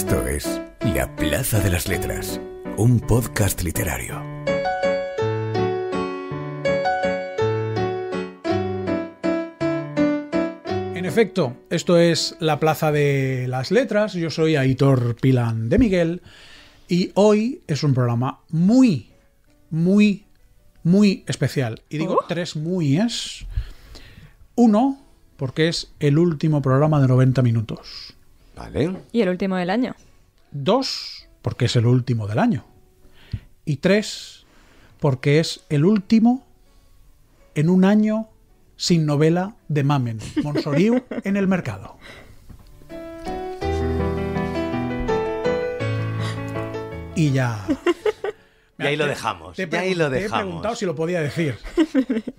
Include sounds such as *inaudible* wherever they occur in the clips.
Esto es La Plaza de las Letras, un podcast literario. En efecto, esto es La Plaza de las Letras. Yo soy Aitor Pilán de Miguel y hoy es un programa muy, muy, muy especial. Y digo oh. tres muy es. Uno, porque es el último programa de 90 minutos. ¿Y el último del año? Dos, porque es el último del año. Y tres, porque es el último en un año sin novela de Mamen, Monsoriu *laughs* en el mercado. Y ya. *laughs* Y ahí lo dejamos. ahí lo dejamos. he preguntado si lo podía decir. *laughs*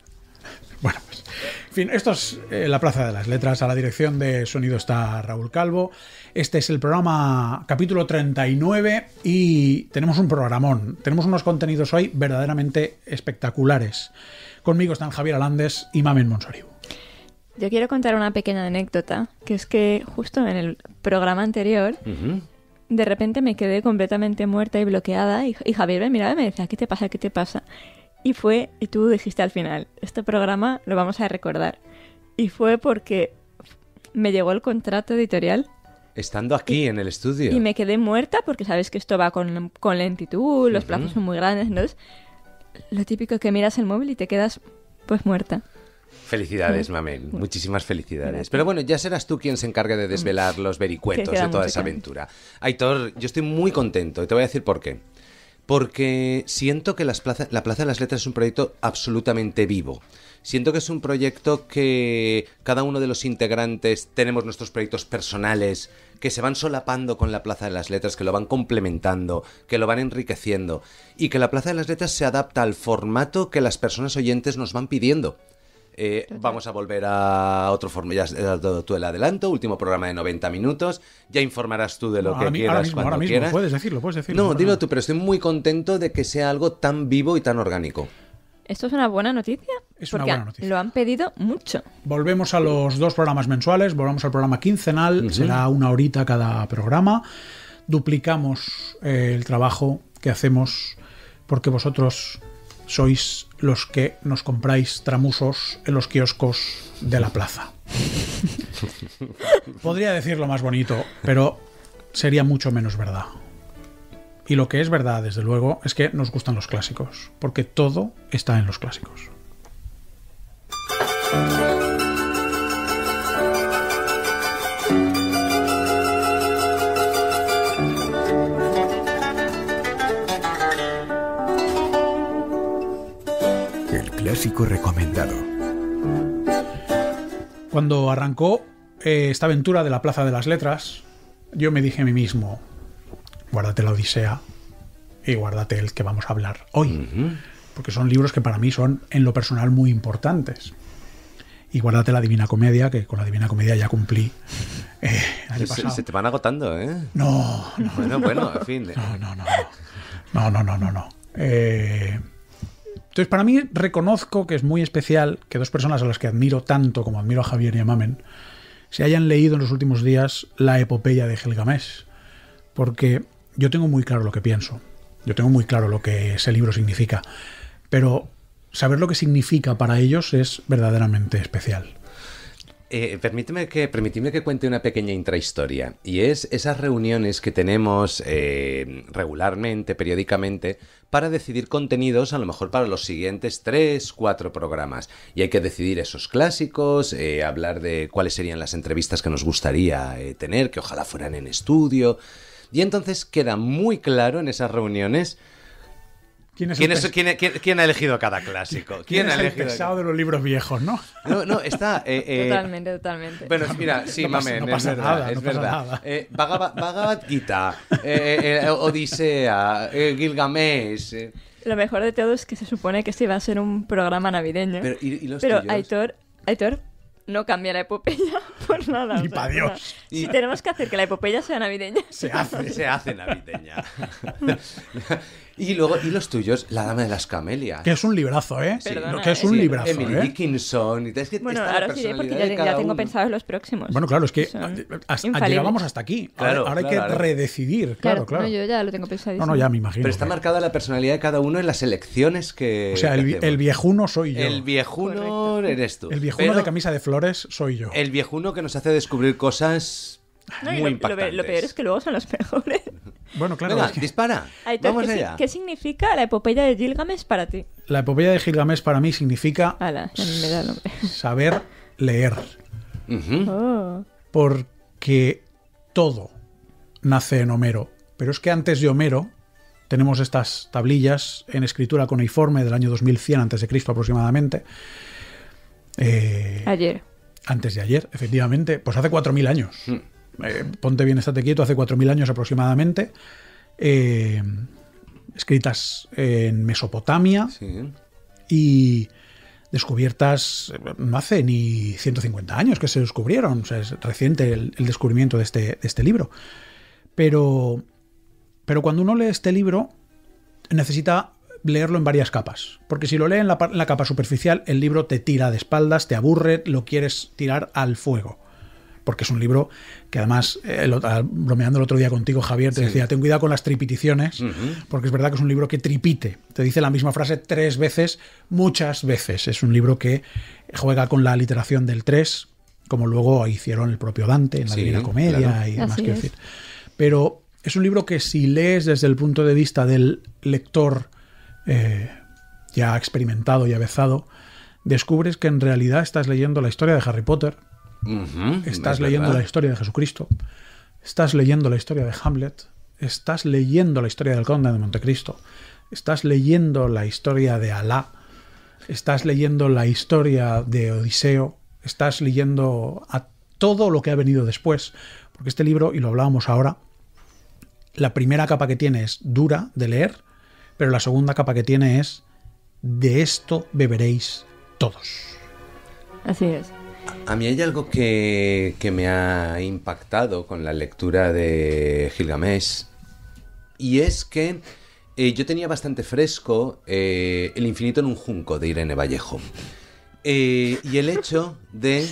Bueno, pues, en fin, esto es eh, la Plaza de las Letras. A la dirección de sonido está Raúl Calvo. Este es el programa capítulo 39 y tenemos un programón. Tenemos unos contenidos hoy verdaderamente espectaculares. Conmigo están Javier Alandes y Mamen Monsoriu. Yo quiero contar una pequeña anécdota, que es que justo en el programa anterior de repente me quedé completamente muerta y bloqueada y, y Javier me miraba y me decía, ¿qué te pasa? ¿Qué te pasa? Y fue, y tú dijiste al final, este programa lo vamos a recordar. Y fue porque me llegó el contrato editorial. Estando aquí en el estudio. Y me quedé muerta porque sabes que esto va con, con lentitud, los plazos son muy grandes, ¿no? lo típico que miras el móvil y te quedas pues muerta. Felicidades, Mamel. Muchísimas felicidades. Pero bueno, ya serás tú quien se encargue de desvelar mm. los vericuetos de toda esa aventura. Aitor, yo estoy muy contento y te voy a decir por qué porque siento que la Plaza de las Letras es un proyecto absolutamente vivo. Siento que es un proyecto que cada uno de los integrantes tenemos nuestros proyectos personales que se van solapando con la Plaza de las Letras, que lo van complementando, que lo van enriqueciendo y que la Plaza de las Letras se adapta al formato que las personas oyentes nos van pidiendo. Eh, vamos a volver a otro formato. Ya has eh, dado tú el adelanto. Último programa de 90 minutos. Ya informarás tú de lo que quieras. cuando Quieras. Puedes decirlo, puedes decirlo. No, dilo tú, pero estoy muy contento de que sea algo tan vivo y tan orgánico. Esto es una buena noticia. Es porque una buena noticia. Lo han pedido mucho. Volvemos a los dos programas mensuales. Volvemos al programa quincenal. Será una horita cada programa. Duplicamos eh, el trabajo que hacemos porque vosotros sois los que nos compráis tramusos en los kioscos de la plaza. *laughs* Podría decirlo más bonito, pero sería mucho menos verdad. Y lo que es verdad, desde luego, es que nos gustan los clásicos, porque todo está en los clásicos. recomendado. Cuando arrancó eh, esta aventura de la Plaza de las Letras, yo me dije a mí mismo, guárdate la Odisea y guárdate el que vamos a hablar hoy, porque son libros que para mí son en lo personal muy importantes. Y guárdate la Divina Comedia, que con la Divina Comedia ya cumplí. Eh, se, te van agotando, ¿eh? No, no. Bueno, bueno, fin. Eh. No, no, no. No, no, no, no. no. Eh, entonces, para mí reconozco que es muy especial que dos personas a las que admiro tanto como admiro a Javier y a Mamen se hayan leído en los últimos días la epopeya de Gilgamesh. Porque yo tengo muy claro lo que pienso, yo tengo muy claro lo que ese libro significa, pero saber lo que significa para ellos es verdaderamente especial. Eh, permíteme que, que cuente una pequeña intrahistoria. Y es esas reuniones que tenemos eh, regularmente, periódicamente, para decidir contenidos, a lo mejor para los siguientes 3, 4 programas. Y hay que decidir esos clásicos, eh, hablar de cuáles serían las entrevistas que nos gustaría eh, tener, que ojalá fueran en estudio. Y entonces queda muy claro en esas reuniones ¿Quién, es ¿Quién, quién, ha elegido cada clásico? ¿Quién, ¿Quién es ha elegido pesado de los libros viejos, no? No, no, está. Eh, eh, totalmente, totalmente. Bueno, mira, sí, no mamen, no es verdad. Nada, es verdad. Eh, Bhagavad, Gita, Odisea, Gilgamesh. Lo mejor de todo es que se supone que este va a ser un programa navideño. Pero, Aitor, Aitor no cambia la epopeya *laughs* por nada. Ni para Dios. Si tenemos que hacer que la epopeya sea navideña. Se hace. Se hace navideña. *laughs* Y luego, y los tuyos, La Dama de las Camelias. Que es un librazo, ¿eh? Sí, que es un librazo. Emily ¿eh? Dickinson. que bueno, ahora sí, porque ya, ya tengo pensados los próximos. Bueno, claro, es que llegábamos hasta aquí. Claro, ahora, hay que redecidir. Claro, claro. yo ya lo tengo pensado. No, no, ya me imagino. Pero está marcada la personalidad de cada uno en las elecciones que. O sea, el, viejuno soy yo. El viejuno eres tú. El viejuno de camisa de flores soy yo. El viejuno que nos hace descubrir cosas lo, peor es que luego son los mejores. *laughs* Bueno, claro. dispara. Vamos ¿qué, allá. ¿Qué significa la epopeya de Gilgamesh para ti? La epopeya de Gilgamesh para mí significa saber leer. Oh. Porque todo nace en Homero. Pero es que antes de Homero tenemos estas tablillas en escritura cuneiforme del año 2100 antes de Cristo aproximadamente. Eh, ayer. Antes de ayer, efectivamente. Pues hace 4.000 años. Hmm. Eh, ponte bien, estate quieto, hace 4.000 años aproximadamente, eh, escritas en Mesopotamia y descubiertas eh, no hace ni 150 años que se descubrieron, es reciente el, descubrimiento este, de este, libro. Pero, pero cuando uno lee este libro necesita leerlo en varias capas, porque si lo lee en la capa superficial el libro te tira de espaldas, te aburre, lo quieres tirar al fuego porque es un libro que además, eh, ah, bromeando el otro día contigo, Javier, te decía, ten cuidado con las tripiticiones, porque es verdad que es un libro que tripite, te dice la misma frase tres veces, muchas veces. Es un libro que juega con la literación del tres, como luego hicieron el propio Dante en la Divina Comedia y demás. decir. Pero es un libro que si lees desde el punto de vista del lector eh, ya experimentado y avezado, descubres que en realidad estás leyendo la historia de Harry Potter, estás leyendo la historia de Jesucristo, estás leyendo la historia de Hamlet, estás leyendo la historia del Conde de Montecristo, estás leyendo la historia de Alá, estás leyendo la historia de Odiseo, estás leyendo a todo lo que ha venido después, porque este libro, y lo hablábamos ahora, la primera capa que tiene es dura de leer, pero la segunda capa que tiene es de esto beberéis todos. Así es. A mí hay algo que, me ha impactado con la lectura de Gilgamesh y es que eh, yo tenía bastante fresco eh, El infinito en un junco de Irene Vallejo. Eh, y el hecho de...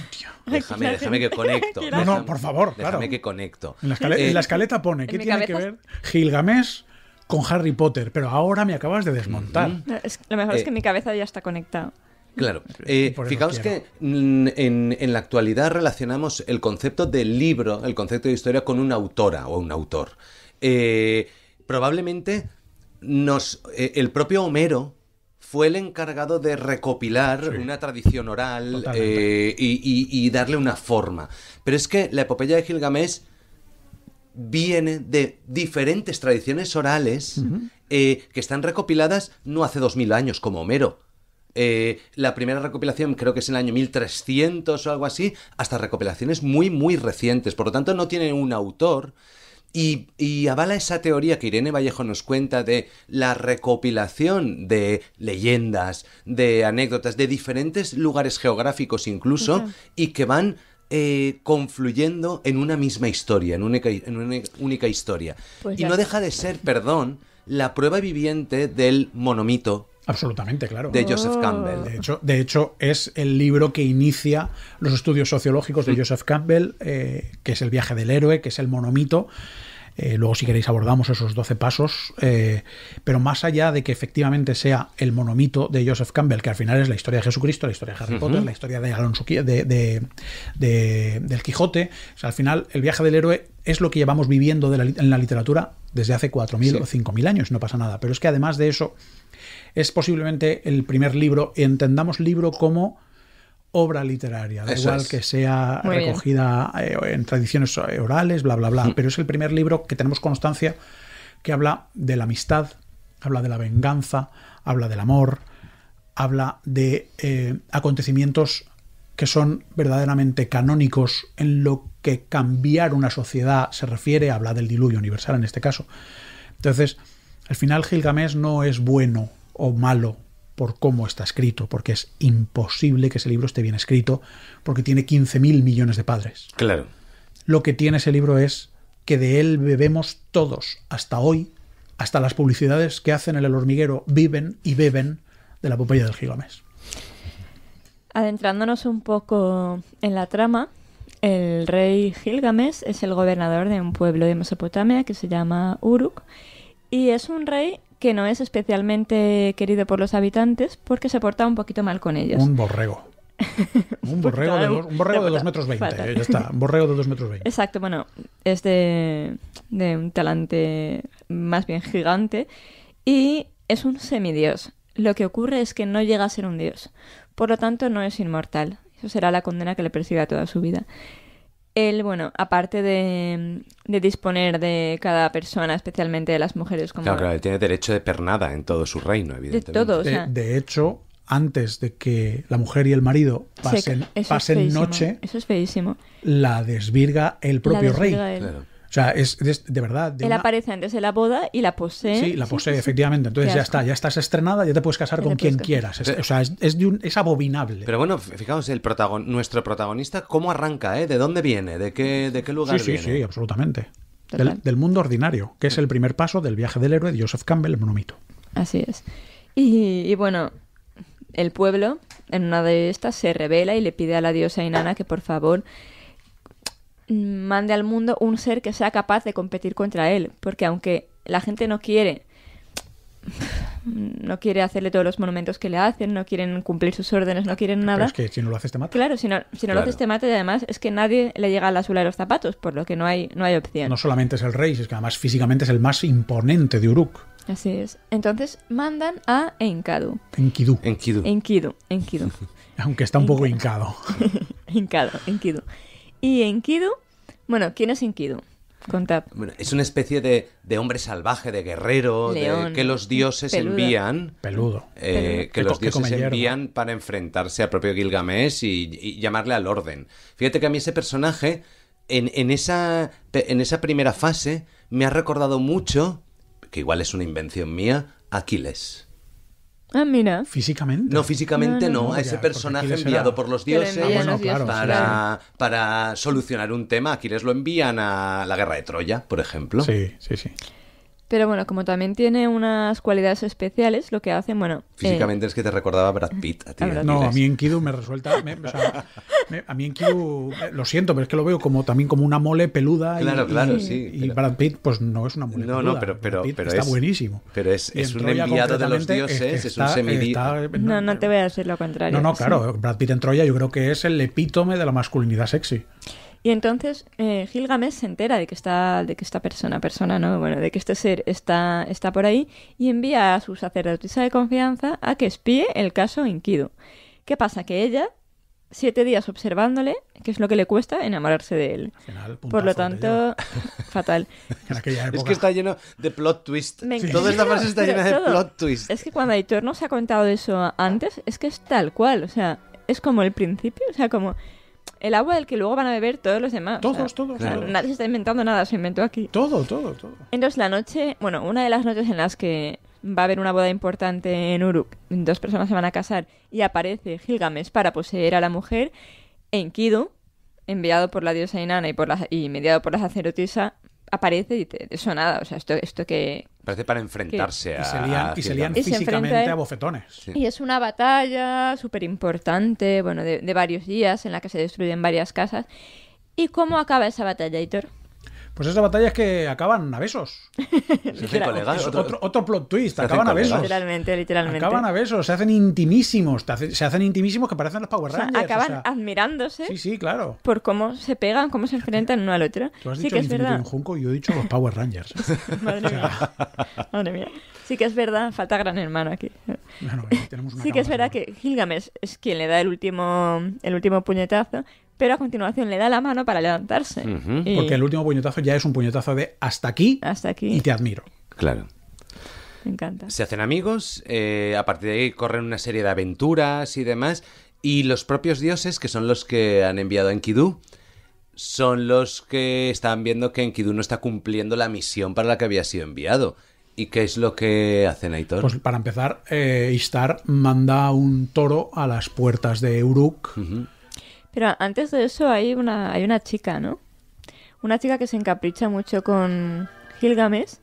Déjame, déjame que conecto. *laughs* No, no, por favor. Déjame que conecto. En la, escaleta, pone, ¿qué tiene que ver Gilgamesh con Harry Potter? Pero ahora me acabas de desmontar. lo mejor es que mi cabeza ya está conectada. Claro. Eh, fijaos que en, la actualidad relacionamos el concepto de libro, el concepto de historia, con una autora o un autor. Eh, probablemente nos, eh, el propio Homero fue el encargado de recopilar una tradición oral y, darle una forma. Pero es que la epopeya de Gilgamesh viene de diferentes tradiciones orales que están recopiladas no hace dos mil años como Homero, eh, la primera recopilación creo que es en el año 1300 o algo así, hasta recopilaciones muy, muy recientes. Por lo tanto, no tiene un autor. Y, avala esa teoría que Irene Vallejo nos cuenta de la recopilación de leyendas, de anécdotas, de diferentes lugares geográficos incluso, y que van eh, confluyendo en una misma historia, en, una única historia. Pues y no deja de ser, perdón, la prueba viviente del monomito Absolutamente, claro. De Joseph Campbell. De hecho, de hecho, es el libro que inicia los estudios sociológicos de Joseph Campbell, eh, que es El viaje del héroe, que es el monomito. Eh, luego, si queréis, abordamos esos 12 pasos. Eh, pero más allá de que efectivamente sea el monomito de Joseph Campbell, que al final es la historia de Jesucristo, la historia de Harry Potter, la historia de Alonso de, del Quijote, al final el viaje del héroe es lo que llevamos viviendo en la literatura desde hace 4.000 o 5.000 años, no pasa nada. Pero es que además de eso, es posiblemente el primer libro, entendamos libro como obra literaria, da igual que sea recogida eh, en tradiciones orales, bla, bla, bla, pero es el primer libro que tenemos constancia que habla de la amistad, habla de la venganza, habla del amor, habla de eh, acontecimientos que son verdaderamente canónicos en lo que cambiar una sociedad se refiere, habla del diluvio universal en este caso. Entonces, al final Gilgamesh no es bueno, o malo por cómo está escrito, porque es imposible que ese libro esté bien escrito, porque tiene 15.000 millones de padres. Claro. Lo que tiene ese libro es que de él bebemos todos hasta hoy, hasta las publicidades que hacen en el hormiguero viven y beben de la Popeya del Gilgamesh Adentrándonos un poco en la trama, el rey Gilgamesh es el gobernador de un pueblo de Mesopotamia que se llama Uruk y es un rey que no es especialmente querido por los habitantes porque se porta un poquito mal con ellos. Un borrego. *laughs* un borrego de, un metros eh, ya está, borrego de Exacto, bueno, es de, de un talante más bien gigante y es un semidios. Lo que ocurre es que no llega a ser un dios. Por lo tanto, no es inmortal. Eso será la condena que le persiga toda su vida. Él, bueno, aparte de, disponer de cada persona, especialmente de las mujeres como... Claro, él tiene derecho de pernada en todo su reino, evidentemente. De eh, de, hecho, antes de que la mujer y el marido pasen, pasen noche, eso es feísimo. La desvirga el propio rey. O sea, es de, verdad. él aparece antes de la boda y la posee. Sí, la posee, efectivamente. Entonces ya está, ya estás estrenada, ya te puedes casar con quien quieras. o sea, es, un, abominable. Pero bueno, fijaos, el protagon... nuestro protagonista, ¿cómo arranca? Eh? ¿De dónde viene? ¿De qué, de qué lugar sí, viene? Sí, sí, absolutamente. Del, mundo ordinario, que es el mm. primer paso del viaje del héroe de Joseph Campbell, el monomito. Así es. y, y bueno, el pueblo, en una de estas, se revela y le pide a la diosa Inanna que por favor mande al mundo un ser que sea capaz de competir contra él. Porque aunque la gente no quiere, no quiere hacerle todos los monumentos que le hacen, no quieren cumplir sus órdenes, no quieren nada. es que si no lo haces te mata. Claro, si no, lo haces te mata y además es que nadie le llega a la suela de los zapatos, por lo que no hay, no hay opción. No solamente es el rey, es que además físicamente es el más imponente de Uruk. Así es. Entonces mandan a Enkadu. Enkidu. Enkidu. Enkidu. Enkidu. *laughs* Aunque está un poco hincado. *laughs* hincado, Enkidu. Y Enkidu, bueno, ¿quién es Enkidu? Contad. Bueno, es una especie de, hombre salvaje, de guerrero, de, que los dioses envían. Peludo. Eh, que los dioses envían para enfrentarse al propio Gilgamesh y, y, llamarle al orden. Fíjate que a mí ese personaje, en, en, esa, en esa primera fase, me ha recordado mucho, que igual es una invención mía, Aquiles. Ah, físicamente. No, físicamente no, a ese personaje enviado por los dioses ah, para, para solucionar un tema. quienes lo envían a la guerra de Troya, por ejemplo. Sí, sí, sí. Pero bueno, como también tiene unas cualidades especiales, lo que hacen, bueno... Eh, Físicamente es que te recordaba a Brad *laughs* Pitt. A ti, no, a mí en Kidu me resuelta... o sea, a mí en Kidu... Eh, lo siento, pero es que lo veo como también como una mole peluda. Claro, y, claro, sí. Y Brad Pitt, pues no es una mole peluda. No, pero, pero, pero está es, buenísimo. Pero es, es un enviado de los dioses, es, un semidip... Eh, no, no te voy a decir lo contrario. No, no, claro. Brad Pitt en Troya yo creo que es el epítome de la masculinidad sexy. Y entonces eh, Gilgamesh se entera de que está, de que esta persona, persona, ¿no? Bueno, de que este ser está, está por ahí y envía a su sacerdotisa de confianza a que espíe el caso Inquido. ¿Qué pasa? Que ella, siete días observándole, que es lo que le cuesta enamorarse de él. por lo tanto, *laughs* fatal. es que está lleno de plot twist. Toda esta frase está llena de plot twist. Es que cuando Aitor nos ha contado eso antes, es que es tal cual, o sea, es como el principio, o sea, como el agua del que luego van a beber todos los demás. Todos, todos, Nadie se está inventando nada, se inventó aquí. Todo, todo, todo. Entonces la noche, bueno, una de las noches en las que va a haber una boda importante en Uruk, dos personas se van a casar y aparece Gilgamesh para poseer a la mujer, Enkidu, enviado por la diosa Inanna y, por la, y mediado por la sacerdotisa, aparece y dice, eso nada, o sea, esto, esto que, para enfrentarse a. Y se físicamente a bofetones. Y es una batalla súper importante, bueno, de, de, varios días en la que se destruyen varias casas. ¿Y cómo acaba esa batalla, Hitor? Pues esas batallas que acaban a besos. *laughs* otro, plot twist, acaban a besos. Literalmente, literalmente. Acaban a besos, se hacen intimísimos, se hacen intimísimos que parecen los Power Rangers. acaban admirándose. Sí, sí, claro. Por cómo se pegan, cómo se enfrentan uno al otro. sí que es verdad. yo he dicho los Power Rangers. *laughs* *laughs* Madre mía. Sí que es verdad, falta gran hermano aquí. sí que es verdad que Gilgamesh es quien le da el último, el último puñetazo pero a continuación le da la mano para levantarse. Porque el último puñetazo ya es un puñetazo de hasta aquí, hasta aquí. y te admiro. Claro. Me encanta. Se hacen amigos, eh, a partir de ahí corren una serie de aventuras y demás, y los propios dioses, que son los que han enviado a Enkidu, son los que están viendo que Enkidu no está cumpliendo la misión para la que había sido enviado. ¿Y qué es lo que hacen Aitor? Pues para empezar, eh, Istar manda un toro a las puertas de Uruk. Pero antes de eso hay una, hay una chica, ¿no? Una chica que se encapricha mucho con Gilgamesh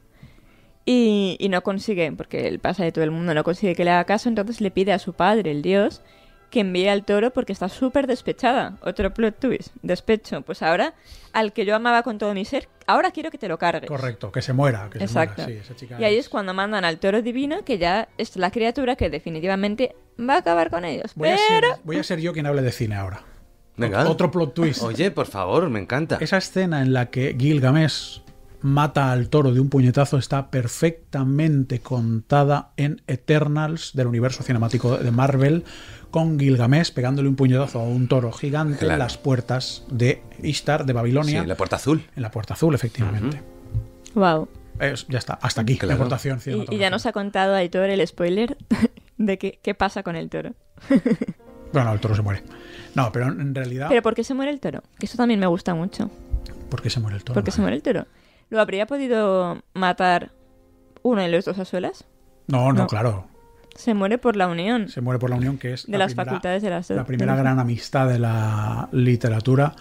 y, no consigue, porque el pasa de todo el mundo, no consigue que le haga caso, entonces le pide a su padre, el dios, que envíe al toro porque está súper despechada. Otro plot twist, despecho. Pues ahora, al que yo amaba con todo mi ser, ahora quiero que te lo cargues. Correcto, que se muera. Que Exacto. y ahí es... cuando mandan al toro divino, que ya es la criatura que definitivamente va a acabar con ellos. voy a ser yo quien hable de cine ahora. Otro plot twist. Oye, por favor, me encanta. Esa escena en la que Gilgamesh mata al toro de un puñetazo está perfectamente contada en Eternals del universo cinemático de Marvel, con Gilgamesh pegándole un puñetazo a un toro gigante a en las puertas de Ishtar de Babilonia. en la puerta azul. En la puerta azul, efectivamente. Wow. ya está, hasta aquí la aportación y, ya nos ha contado Aitor el spoiler *laughs* de qué, qué pasa con el toro. bueno, el toro se muere. No, pero en realidad. Pero ¿por qué se muere el toro? Que eso también me gusta mucho. ¿Por qué se muere el toro? Porque se muere el toro. ¿Lo habría podido matar uno de los dos a suelas? No, no, claro. Se muere por la unión. Se muere por la unión, que es. De las facultades de las La primera gran amistad de la literatura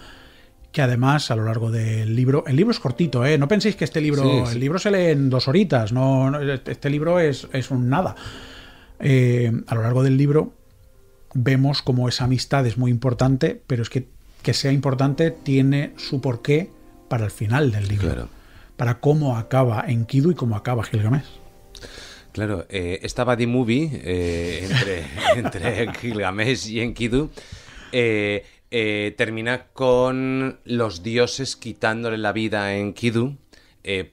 que además a lo largo del libro, el libro es cortito, ¿eh? no penséis que este libro, el libro se lee en dos horitas, no, este libro es, es un nada. Eh, a lo largo del libro vemos como esa amistad es muy importante, pero es que que sea importante tiene su porqué para el final del libro, para cómo acaba Enkidu y cómo acaba Gilgamesh. Claro, eh, esta body Movie eh, *laughs* entre, Gilgamesh y Enkidu eh, termina con los dioses quitándole la vida a Enkidu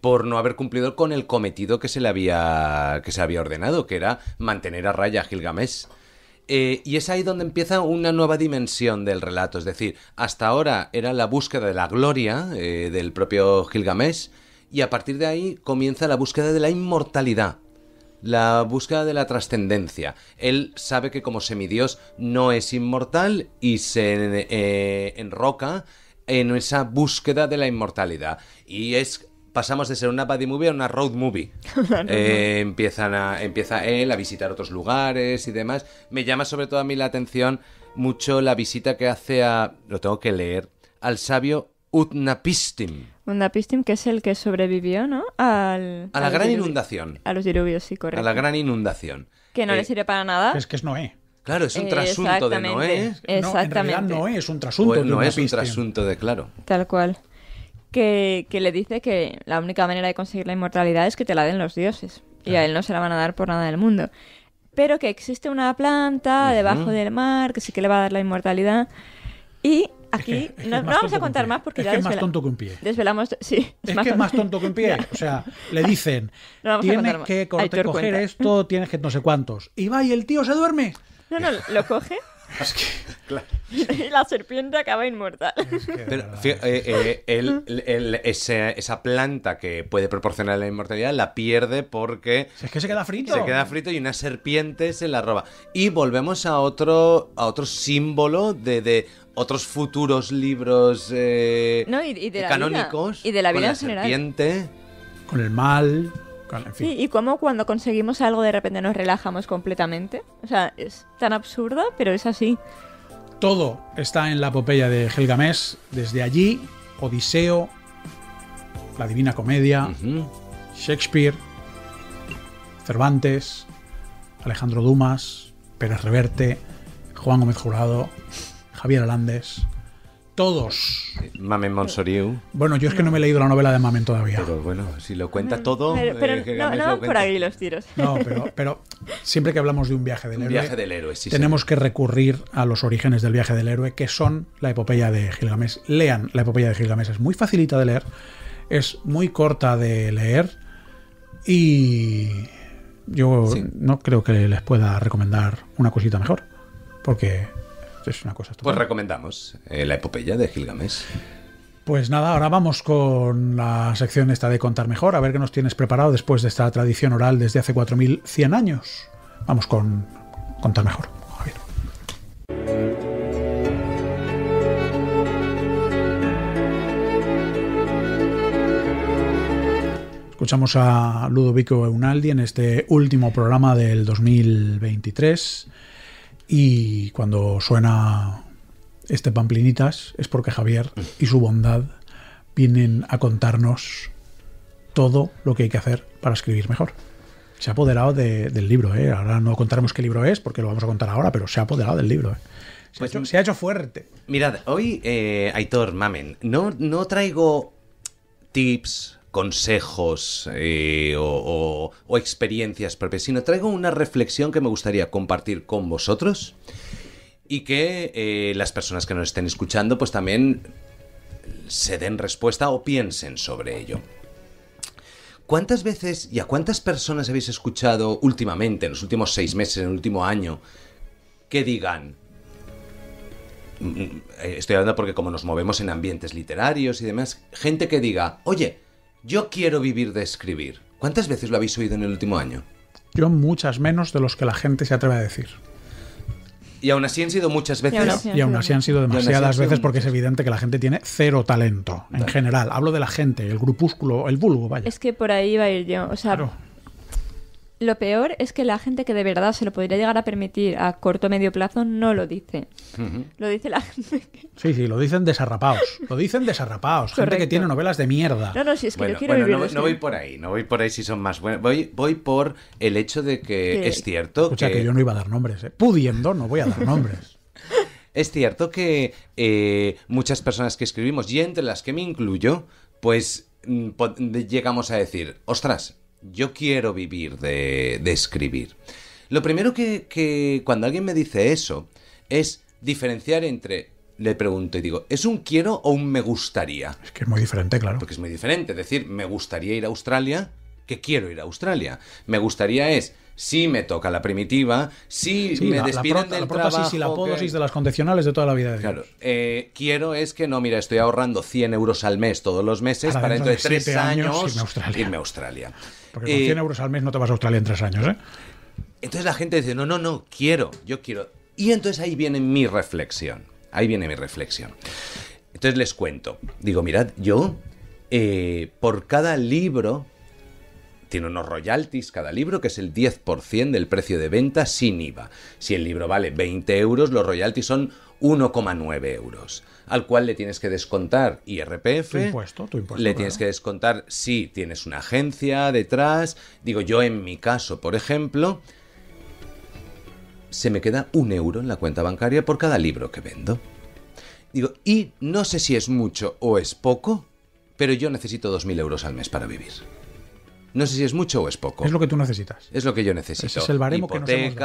por no haber cumplido con el cometido que se le había, que se había ordenado, que era mantener a raya a Gilgamesh. Eh, y es ahí donde empieza una nueva dimensión del relato. Es decir, hasta ahora era la búsqueda de la gloria eh, del propio Gilgamesh, y a partir de ahí comienza la búsqueda de la inmortalidad, la búsqueda de la trascendencia. Él sabe que como semidios no es inmortal y se eh, enroca en esa búsqueda de la inmortalidad. Y es pasamos de ser una buddy movie a una road movie. *laughs* Eh, empiezan a, empieza él a visitar otros lugares y demás. Me llama sobre todo a mí la atención mucho la visita que hace a, lo tengo que leer, al sabio Utnapistim. Utnapistim, que es el que sobrevivió, ¿no? a la gran inundación. A los diluvios, sí, correcto. A la gran inundación. Que no le eh, sirve para nada. Es que es Noé. Claro, es un trasunto de Noé. Exactamente. No, en Noé es un trasunto pues de Noé es un trasunto de, claro. Tal cual que, le dice que la única manera de conseguir la inmortalidad es que te la den los dioses. Y a él no se la van a dar por nada del mundo. Pero que existe una planta debajo del mar que sí que le va a dar la inmortalidad. Y aquí no, vamos a contar más porque es ya que es más tonto que un pie. Desvelamos, sí. Es, más tonto que un pie. *laughs* O sea, le dicen, tienes que coger esto, tienes que no sé cuántos. Y va y el tío se duerme. No, no, lo coge que, *laughs* la serpiente acaba inmortal. esa planta que puede proporcionar la inmortalidad la pierde porque. Es que se queda frito. Se queda frito y una serpiente se la roba. Y volvemos a otro, a otro símbolo de, otros futuros libros eh, canónicos. Y de la vida con Serpiente. Con el mal y cómo cuando conseguimos algo de repente nos relajamos completamente. O sea, es tan absurdo, pero es así. Todo está en la epopeya de Gilgamesh. Desde allí, Odiseo, la Divina Comedia, Shakespeare, Cervantes, Alejandro Dumas, Pérez Reverte, Juan Gómez Jurado, Javier Holández todos. Mamen Monsoriu. Bueno, yo es que no me he leído la novela de Mamen todavía. Pero bueno, si lo cuenta todo. Pero, eh, no, por ahí los tiros. No, pero, siempre que hablamos de un viaje del héroe. tenemos que recurrir a los orígenes del viaje del héroe, que son la epopeya de Gilgamesh. Lean la epopeya de Gilgamesh. Es muy facilita de leer, es muy corta de leer y. Yo no creo que les pueda recomendar una cosita mejor. Porque una cosa Pues recomendamos eh, la epopeya de Gilgamesh. Pues nada, ahora vamos con la sección esta de contar mejor, a ver qué nos tienes preparado después de esta tradición oral desde hace 4100 años. Vamos con contar mejor. Escuchamos a Ludovico Eunaldi en este último programa del 2023. Y cuando suena este Pamplinitas es porque Javier y su bondad vienen a contarnos todo lo que hay que hacer para escribir mejor. Se ha apoderado del libro, ¿eh? ahora no contaremos qué libro es porque lo vamos a contar ahora, pero se ha apoderado del libro. ¿eh? Pues se, ha hecho, fuerte. Mirad, hoy, eh, Aitor Mamen, no, no traigo tips consejos eh, o, experiencias propias, sino traigo una reflexión que me gustaría compartir con vosotros y que eh, las personas que nos estén escuchando pues también se den respuesta o piensen sobre ello. ¿Cuántas veces y a cuántas personas habéis escuchado últimamente, en los últimos seis meses, en el último año, que digan, mm, mm, eh, estoy hablando porque como nos movemos en ambientes literarios y demás, gente que diga, oye, yo quiero vivir de escribir. ¿Cuántas veces lo habéis oído en el último año? Yo muchas menos de los que la gente se atreve a decir. Y aún así han sido muchas veces. Y aún así, han sido demasiadas veces porque es evidente que la gente tiene cero talento en general. Hablo de la gente, el grupúsculo, el vulgo, vaya. Es que por ahí va a ir yo. O sea, lo peor es que la gente que de verdad se lo podría llegar a permitir a corto o medio plazo no lo dice. Lo dice la gente Sí, sí, lo dicen desarrapados. Lo dicen desarrapados, gente que tiene novelas de mierda. No, no, si es que quiero no, voy por ahí, no voy por ahí si son más buenas. Voy, voy por el hecho de que es cierto Escucha, que... que yo no iba a dar nombres, ¿eh? Pudiendo no voy a dar nombres. *laughs* es cierto que eh, muchas personas que escribimos, y entre las que me incluyo, pues mm, llegamos a decir, ostras, yo quiero vivir de, escribir. Lo primero que, cuando alguien me dice eso es diferenciar entre le pregunto y digo, ¿es un quiero o un me gustaría? Es que es muy diferente, claro. Porque es muy diferente. es decir, me gustaría ir a Australia, que quiero ir a Australia. Me gustaría es, si me toca la primitiva, si me la, despiden la la la de las condicionales de toda la vida. claro. Eh, quiero es que, no, mira, estoy ahorrando 100 euros al mes todos los meses para, dentro de tres años, Irme a Australia. Porque con 100 eh, euros al mes no te vas a Australia en tres años, ¿eh? Entonces la gente dice, no, no, no, quiero, yo quiero. Y entonces ahí viene mi reflexión. Ahí viene mi reflexión. Entonces les cuento. Digo, mirad, yo eh, por cada libro tiene unos royalties cada libro, que es el 10% del precio de venta sin IVA. Si el libro vale 20 euros, los royalties son 1,9 euros, al cual le tienes que descontar IRPF. impuesto, tu impuesto. Le tienes que descontar si tienes una agencia detrás. Digo, yo en mi caso, por ejemplo, se me queda un euro en la cuenta bancaria por cada libro que vendo. Digo, y no sé si es mucho o es poco, pero yo necesito 2.000 euros al mes para vivir. No sé si es mucho o es poco. Es lo que tú necesitas. Es lo que yo necesito. es el baremo que eh,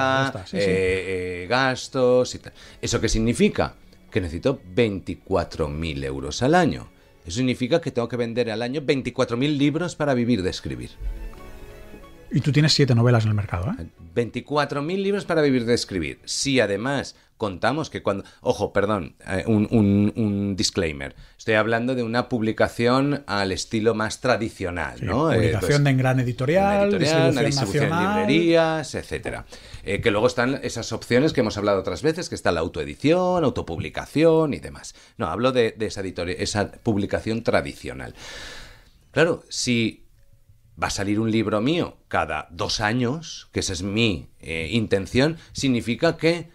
eh, gastos y tal. ¿Eso qué significa? Que necesito 24.000 euros al año. Eso significa que tengo que vender al año 24.000 libros para vivir de escribir. Y tú tienes siete novelas en el mercado, ¿eh? 24.000 libros para vivir de escribir. Sí, además contamos que cuando... Ojo, perdón, eh, un, un, un, disclaimer. Estoy hablando de una publicación al estilo más tradicional, ¿no? Eh, publicación pues, de en gran editorial, distribución librerías, etcétera. Eh, que luego están esas opciones que hemos hablado otras veces, que está la autoedición, autopublicación y demás. No, hablo de, de esa, esa publicación tradicional. Claro, si va a salir un libro mío cada dos años, que esa es mi eh, intención, significa que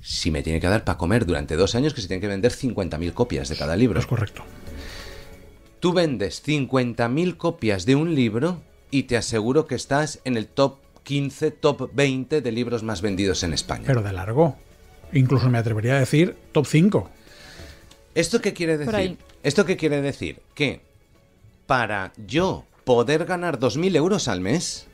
si me tiene que dar para comer durante dos años, que se tienen que vender 50.000 copias de cada libro. Es correcto. Tú vendes 50.000 copias de un libro y te aseguro que estás en el top 15, top 20 de libros más vendidos en España. Pero de largo. Incluso me atrevería a decir top 5. ¿Esto qué quiere decir? Esto qué quiere decir que para yo poder ganar 2.000 euros al mes.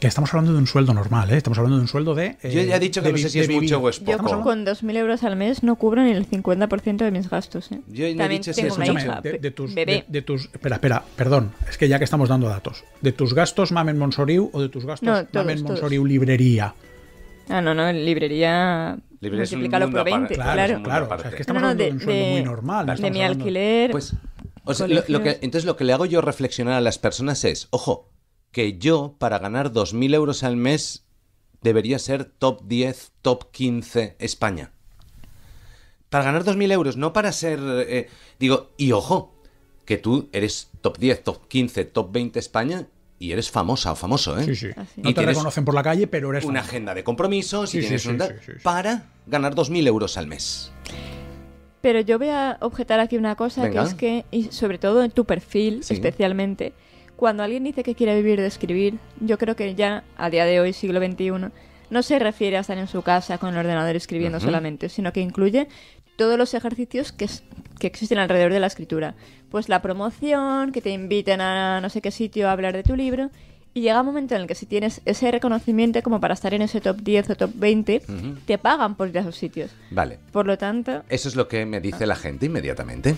Que estamos hablando de un sueldo normal, ¿eh? Estamos hablando de un sueldo de... Yo ya he eh, dicho que no sé si es mucho o es poco. Yo con 2.000 euros al mes no cubro ni el 50% de mis gastos, ¿eh? Yo ya he dicho tengo si una hija, de, tus, bebé. De, tus... Espera, espera, perdón. Es que ya que estamos dando datos. ¿De tus gastos Mamen Monsoriu o de tus gastos Mamen Monsoriu Librería? Ah, no, no, librería... Librería por 20, claro. Claro, es que estamos hablando de, un sueldo muy normal. De mi alquiler... Pues, lo, que, entonces lo que le hago yo reflexionar a las personas es, ojo, que yo para ganar 2.000 euros al mes debería ser top 10, top 15 España. Para ganar 2.000 euros, no para ser... Eh, digo, y ojo, que tú eres top 10, top 15, top 20 España y eres famosa o famoso, ¿eh? Sí, sí. No te reconocen por la calle, pero eres... Una agenda de compromisos y tienes un... para ganar 2.000 euros al mes. Pero yo voy a objetar aquí una cosa, que es que, y sobre todo en tu perfil especialmente, cuando alguien dice que quiere vivir de escribir, yo creo que ya a día de hoy, siglo XXI, no se refiere a estar en su casa con el ordenador escribiendo solamente, sino que incluye todos los ejercicios que, que existen alrededor de la escritura. Pues la promoción, que te inviten a no sé qué sitio a hablar de tu libro y llega un momento en el que si tienes ese reconocimiento como para estar en ese top 10 o top 20, te pagan por ir a esos sitios. Vale. Por lo tanto... Eso es lo que me dice ah. la gente inmediatamente.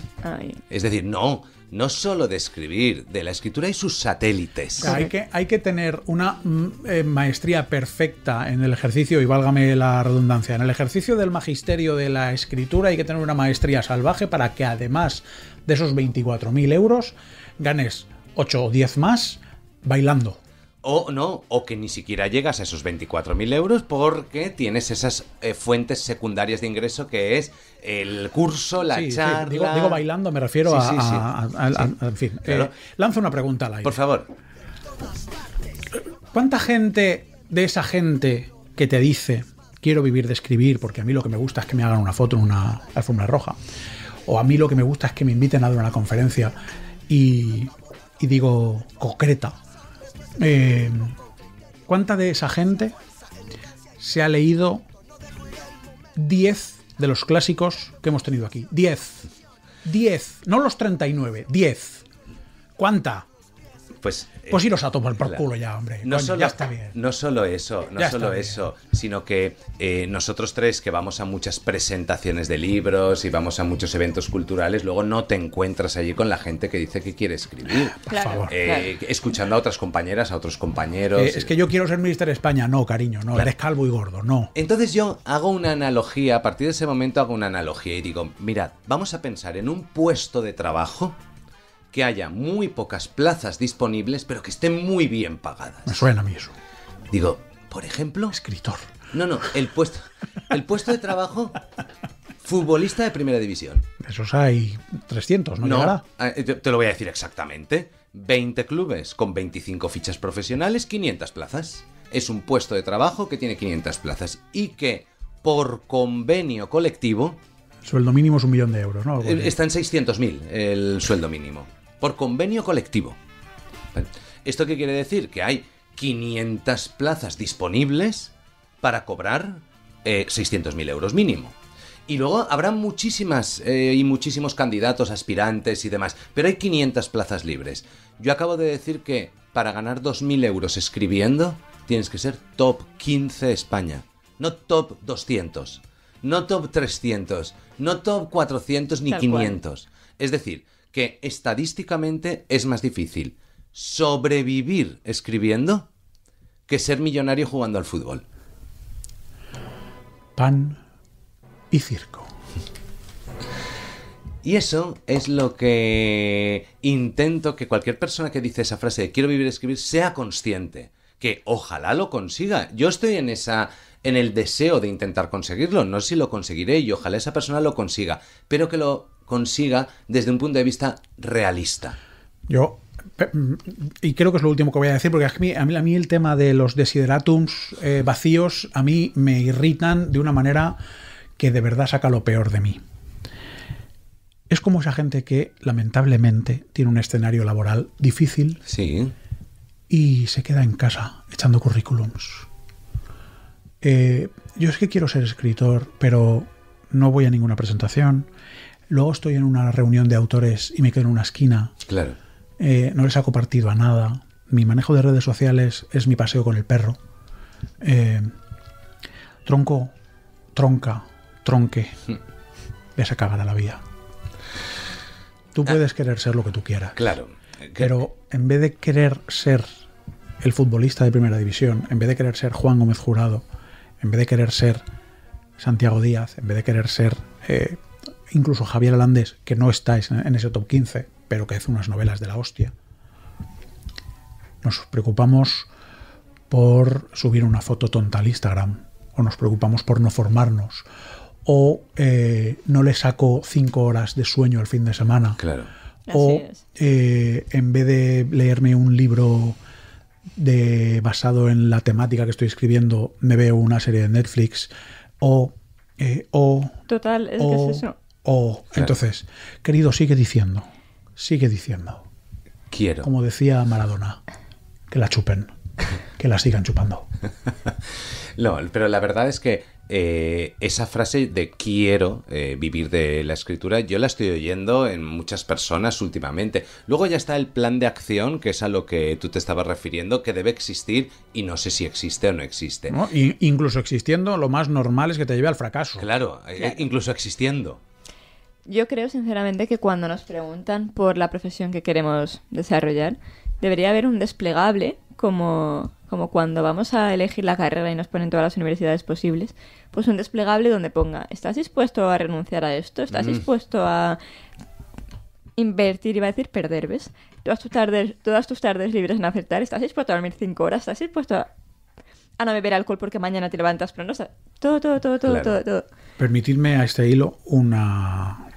Es decir, no, no solo de escribir, de la escritura y sus satélites. hay, que, hay que tener una mm, eh, maestría perfecta en el ejercicio, y válgame la redundancia, en el ejercicio del magisterio de la escritura hay que tener una maestría salvaje para que además de esos 24.000 euros ganes 8 o 10 más bailando. O no, o que ni siquiera llegas a esos 24.000 euros porque tienes esas eh, fuentes secundarias de ingreso que es el curso, la charla. Digo, bailando, me refiero a, En fin, eh, lanzo una pregunta al Por favor. ¿Cuánta gente de esa gente que te dice quiero vivir de escribir porque a mí lo que me gusta es que me hagan una foto en una alfombra roja? O a mí lo que me gusta es que me inviten a dar una conferencia y digo concreta eh, ¿Cuánta de esa gente se ha leído 10 de los clásicos que hemos tenido aquí? 10. 10. No los 39, 10. ¿Cuánta? Pues pues iros a tomar por culo ya, hombre. No solo, ya está bien. No solo eso, no solo eso, sino que eh, nosotros tres que vamos a muchas presentaciones de libros y vamos a muchos eventos culturales, luego no te encuentras allí con la gente que dice que quiere escribir. Por favor. Eh, escuchando a otras compañeras, a otros compañeros. Eh, es que yo quiero ser ministro de España. No, cariño, no. Eres calvo y gordo, no. Entonces yo hago una analogía, a partir de ese momento hago una analogía y digo, mirad, vamos a pensar en un puesto de trabajo que haya muy pocas plazas disponibles, pero que estén muy bien pagadas. Me suena a mí eso. Digo, por ejemplo... Escritor. No, no, el puesto, el puesto de trabajo futbolista de primera división. Esos hay 300, ¿no? No, ah, eh, te lo voy a decir exactamente. 20 clubes con 25 fichas profesionales, 500 plazas. Es un puesto de trabajo que tiene 500 plazas y que, por convenio colectivo... El sueldo mínimo es un millón de euros, ¿no? Eh, está en 600.000 el sueldo mínimo por convenio colectivo. ¿Esto qué quiere decir? Que hay 500 plazas disponibles para cobrar 600.000 eh, euros mínimo. Y luego habrá muchísimas eh, y muchísimos candidatos, aspirantes y demás, pero hay 500 plazas libres. Yo acabo de decir que para ganar 2.000 euros escribiendo tienes que ser top 15 España, no top 200, no top 300, no top 400 ni 500. Es decir, que estadísticamente es más difícil sobrevivir escribiendo que ser millonario jugando al fútbol. Pan y circo. Y eso es lo que intento que cualquier persona que dice esa frase de quiero vivir escribir sea consciente, que ojalá lo consiga. Yo estoy en esa en el deseo de intentar conseguirlo, no sé si lo conseguiré y ojalá esa persona lo consiga, pero que lo consiga desde un punto de vista realista. Yo mm, y creo que es lo último que voy a decir, porque a mí, el tema de los desideratums eh, vacíos a mí me irritan de una manera que de verdad saca lo peor de mí. Es como esa gente que lamentablemente tiene un escenario laboral difícil sí. y se queda en casa echando currículums. Eh, yo es que quiero ser escritor, pero no voy a ninguna presentación Luego estoy en una reunión de autores y me quedo en una esquina. Claro. Eh, no les saco partido a nada. Mi manejo de redes sociales es mi paseo con el perro. Eh, tronco, tronca, tronque. Ves *laughs* a cagar la vida. Tú ah. puedes querer ser lo que tú quieras. Claro. Pero en vez de querer ser el futbolista de primera división, en vez de querer ser Juan Gómez Jurado, en vez de querer ser Santiago Díaz, en vez de querer ser eh, incluso Javier Alandés, que no está en ese top 15, pero que hace unas novelas de la hostia. Nos preocupamos por subir una foto tonta al Instagram, o nos preocupamos por no formarnos, o eh, no le saco cinco horas de sueño al fin de semana. Claro. O eh, en vez de leerme un libro de, basado en la temática que estoy escribiendo, me veo una serie de Netflix. O. Eh, o Total, es que es eso. Oh, entonces, querido, sigue diciendo, sigue diciendo. Quiero. Como decía Maradona, que la chupen, *laughs* que la sigan chupando. no, pero la verdad es que eh, esa frase de quiero eh, vivir de la escritura, yo la estoy oyendo en muchas personas últimamente. Luego ya está el plan de acción, que es a lo que tú te estabas refiriendo, que debe existir y no sé si existe o no existe. incluso existiendo, lo más normal es que te lleve al fracaso. Claro, eh, incluso existiendo. Yo creo sinceramente que cuando nos preguntan por la profesión que queremos desarrollar, debería haber un desplegable como, como cuando vamos a elegir la carrera y nos ponen todas las universidades posibles, pues un desplegable donde ponga, ¿estás dispuesto a renunciar a esto? ¿Estás mm. dispuesto a invertir, y va a decir perder, ¿ves? Todas tus tardes, todas tus tardes libres en aceptar ¿estás dispuesto a dormir cinco horas? ¿Estás dispuesto a, no beber alcohol porque mañana te levantas pero no todo, todo, todo, todo, todo, todo. Permitidme a este hilo una,